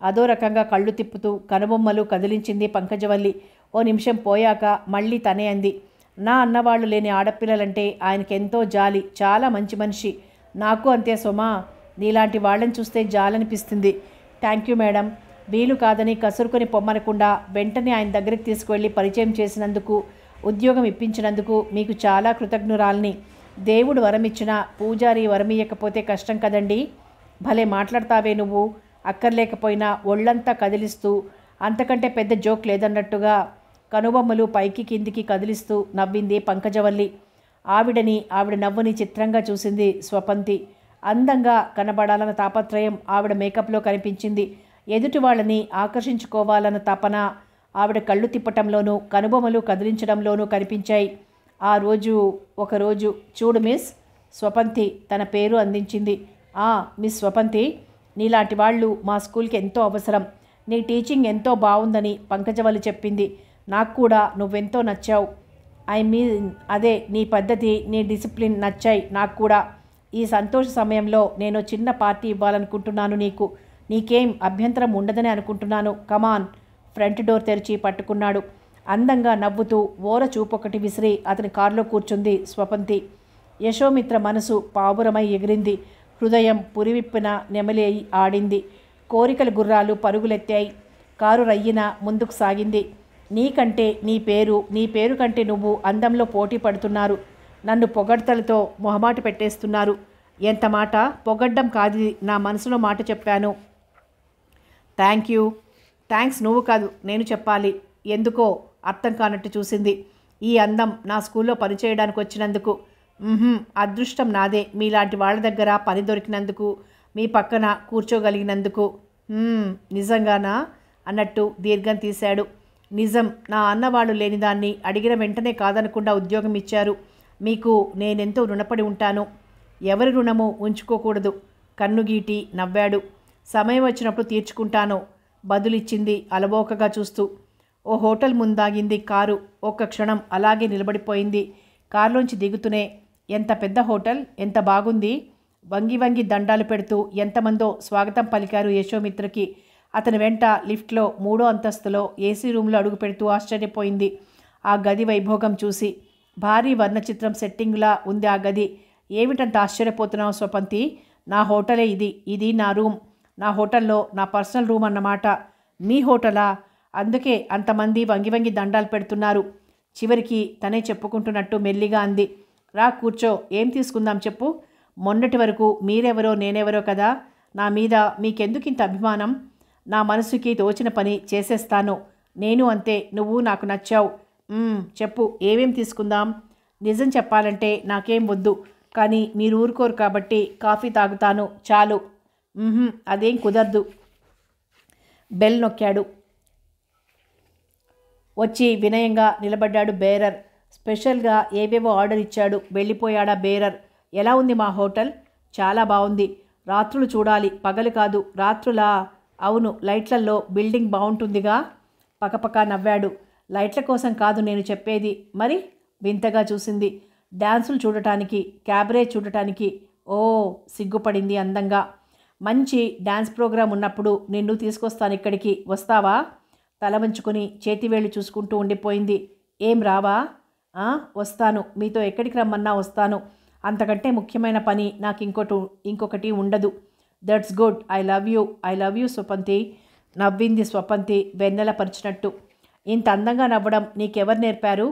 అదో రకంగా కళ్ళు తిప్పుతూ కనుబొమ్మలు కదిలించింది పంకజవల్లి ఓ నిమిషం పోయాక మళ్ళీ తనే అంది నా అన్నవాళ్ళు లేని ఆడపిల్లలంటే ఆయనకెంతో జాలి చాలా మంచి మనిషి నాకు అంతే సొమా నీలాంటి వాళ్ళని చూస్తే జాలనిపిస్తుంది థ్యాంక్ యూ మేడం వీలు కాదని కసురుకొని పొమ్మనకుండా వెంటనే ఆయన దగ్గరికి తీసుకువెళ్ళి పరిచయం చేసినందుకు ఉద్యోగం ఇప్పించినందుకు మీకు చాలా కృతజ్ఞురాలని దేవుడు వరమిచ్చినా పూజారి వరమియ్యకపోతే కష్టం కదండి భలే మాట్లాడతావే నువ్వు అక్కర్లేకపోయినా ఒళ్ళంతా కదిలిస్తూ అంతకంటే పెద్ద జోక్ లేదన్నట్టుగా కనుబొమ్మలు పైకి కిందికి కదిలిస్తూ నవ్వింది పంకజవల్లి ఆవిడని ఆవిడ నవ్వుని చిత్రంగా చూసింది స్వపంతి అందంగా కనబడాలన్న తాపత్రయం ఆవిడ మేకప్లో కనిపించింది ఎదుటి వాళ్ళని ఆకర్షించుకోవాలన్న తపన ఆవిడ కళ్ళు తిప్పటంలోనూ కనుబొమ్మలు కదిలించడంలోనూ కనిపించాయి ఆ రోజు ఒకరోజు చూడు మిస్ స్వపంతి తన పేరు అందించింది ఆ మిస్ స్వపంతి నీలాంటి వాళ్ళు మా స్కూల్కి ఎంతో అవసరం నీ టీచింగ్ ఎంతో బాగుందని పంకజవల్లి చెప్పింది నాకు కూడా నువ్వెంతో నచ్చావు ఐ మీన్ అదే నీ పద్ధతి నీ డిసిప్లిన్ నచ్చాయి నాకు కూడా ఈ సంతోష సమయంలో నేను చిన్న పార్టీ ఇవ్వాలనుకుంటున్నాను నీకు నీకేం అభ్యంతరం ఉండదని అనుకుంటున్నాను కమాన్ ఫ్రంట్ డోర్ తెరిచి పట్టుకున్నాడు అందంగా నవ్వుతూ ఓర చూపొకటి విసిరి అతని కారులో కూర్చుంది స్వపంతి యశోమిత్ర మనసు పావురమై ఎగిరింది హృదయం పురివిప్పిన నెమలేయి ఆడింది కోరికల గుర్రాలు పరుగులెత్తాయి కారు రయ్యిన ముందుకు సాగింది నీకంటే నీ పేరు నీ పేరు కంటే నువ్వు అందంలో పోటీ పడుతున్నారు నన్ను పొగడ్తలతో మొహమాట పెట్టేస్తున్నారు ఎంత మాట పొగడ్డం కాదు నా మనసులో మాట చెప్పాను థ్యాంక్ యూ థ్యాంక్స్ నువ్వు కాదు నేను చెప్పాలి ఎందుకో అర్థం కానట్టు చూసింది ఈ అందం నా స్కూల్లో పనిచేయడానికి వచ్చినందుకు అదృష్టం నాదే మీలాంటి వాళ్ళ దగ్గర పని దొరికినందుకు మీ పక్కన కూర్చోగలిగినందుకు నిజంగానా అన్నట్టు దీర్ఘం తీశాడు నిజం నా అన్నవాళ్ళు లేని దాన్ని అడిగిన వెంటనే కాదనకుండా ఉద్యోగం ఇచ్చారు మీకు నేనెంతో రుణపడి ఉంటాను ఎవరి రుణము ఉంచుకోకూడదు కన్నుగీటి నవ్వాడు సమయం వచ్చినప్పుడు తీర్చుకుంటాను బదులిచ్చింది అలవోకగా చూస్తూ ఓ హోటల్ ముందాగింది కారు ఒక్క క్షణం అలాగే నిలబడిపోయింది కారులోంచి దిగుతూనే ఎంత పెద్ద హోటల్ ఎంత బాగుంది వంగి వంగి దండాలు పెడుతూ ఎంతమందో స్వాగతం పలికారు యశోమిత్రకి అతని వెంట లిఫ్ట్లో మూడో అంతస్తులో ఏసీ రూమ్లో అడుగు పెడుతూ ఆశ్చర్యపోయింది ఆ గది వైభోగం చూసి భారీ వర్ణచిత్రం సెట్టింగ్లా ఉంది ఆ గది ఏమిటంత ఆశ్చర్యపోతున్నావు స్వపంతి నా హోటలే ఇది ఇది నా రూమ్ నా హోటల్లో నా పర్సనల్ రూమ్ అన్నమాట మీ హోటలా అందుకే అంతమంది వంగి వంగి దండాలు పెడుతున్నారు చివరికి తనే చెప్పుకుంటున్నట్టు మెల్లిగా అంది రా కూర్చో ఏం తీసుకుందాం చెప్పు మొన్నటి వరకు మీరెవరో నేనెవరో కదా నా మీద మీకెందుకు ఇంత అభిమానం నా మనసుకి తోచిన పని చేసేస్తాను నేను అంతే నువ్వు నాకు నచ్చావు చెప్పు ఏమేం తీసుకుందాం నిజం చెప్పాలంటే నాకేం వద్దు కానీ మీరు ఊరుకోరు కాబట్టి కాఫీ తాగుతాను చాలు అదేం కుదరదు బెల్ నొక్కాడు వచ్చి వినయంగా నిలబడ్డాడు బేరర్ స్పెషల్గా ఏవేవో ఆర్డర్ ఇచ్చాడు వెళ్ళిపోయాడా బేరర్ ఎలా ఉంది మా హోటల్ చాలా బాగుంది రాత్రులు చూడాలి పగలు కాదు రాత్రులా అవును లైట్లలో బిల్డింగ్ బాగుంటుందిగా పకపక నవ్వాడు లైట్ల కోసం కాదు నేను చెప్పేది మరి వింతగా చూసింది డ్యాన్సులు చూడటానికి క్యాబరే చూడటానికి ఓ సిగ్గుపడింది అందంగా మంచి డ్యాన్స్ ప్రోగ్రాం ఉన్నప్పుడు నిన్ను తీసుకొస్తాను ఇక్కడికి వస్తావా తల వంచుకొని చేతివేళ్ళు చూసుకుంటూ ఉండిపోయింది ఏం రావా వస్తాను మీతో ఎక్కడికి రమ్మన్నా వస్తాను అంతకంటే ముఖ్యమైన పని నాకు ఇంకోటి ఇంకొకటి ఉండదు that's good I love you I love you Swapanthi నవ్వింది స్వపంతి పరిచినట్టు ఇంత అందంగా నవ్వడం నీకెవరు నేర్పారు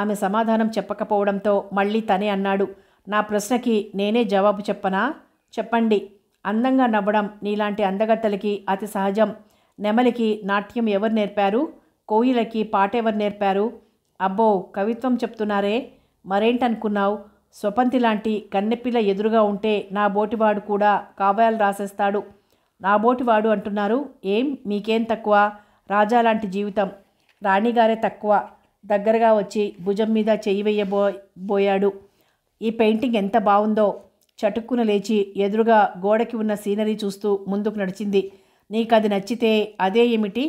ఆమె సమాధానం చెప్పకపోవడంతో మళ్ళీ తనే అన్నాడు నా ప్రశ్నకి నేనే జవాబు చెప్పనా చెప్పండి అందంగా నవ్వడం నీలాంటి అందగత్తలకి అతి సహజం నెమలికి నాట్యం ఎవరు నేర్పారు కోయిలకి పాట ఎవరు నేర్పారు అబ్బో కవిత్వం చెప్తున్నారే మరేంటనుకున్నావు స్వపంతి లాంటి కన్నెపిల్ల ఎదురుగా ఉంటే నా బోటివాడు కూడా కావ్యాలు రాసేస్తాడు నా బోటివాడు అంటున్నారు ఏం మీకేం తక్కువ రాజా లాంటి జీవితం రాణిగారే తక్కువ దగ్గరగా వచ్చి భుజం మీద చెయ్యి వేయబో బోయాడు ఈ పెయింటింగ్ ఎంత బాగుందో చటుక్కున లేచి ఎదురుగా గోడకి ఉన్న సీనరీ చూస్తూ ముందుకు నడిచింది నీకు అది నచ్చితే అదే ఏమిటి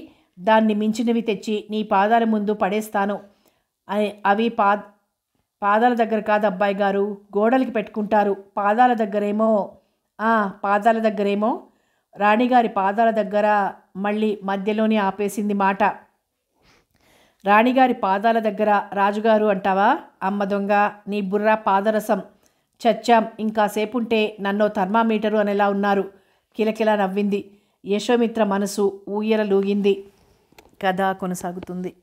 దాన్ని మించినవి తెచ్చి నీ పాదాల ముందు పడేస్తాను అవి పా పాదాల దగ్గర కాదు అబ్బాయి గారు గోడలకి పెట్టుకుంటారు పాదాల దగ్గరేమో పాదాల దగ్గరేమో రాణిగారి పాదాల దగ్గర మళ్ళీ మధ్యలోనే ఆపేసింది మాట రాణిగారి పాదాల దగ్గర రాజుగారు అంటావా అమ్మ దొంగ నీ బుర్ర పాదరసం చచ్చాం ఉంటే నన్ను థర్మామీటరు అనేలా ఉన్నారు కిలకిలా నవ్వింది యశోమిత్ర మనసు ఊయల లూగింది కథ కొనసాగుతుంది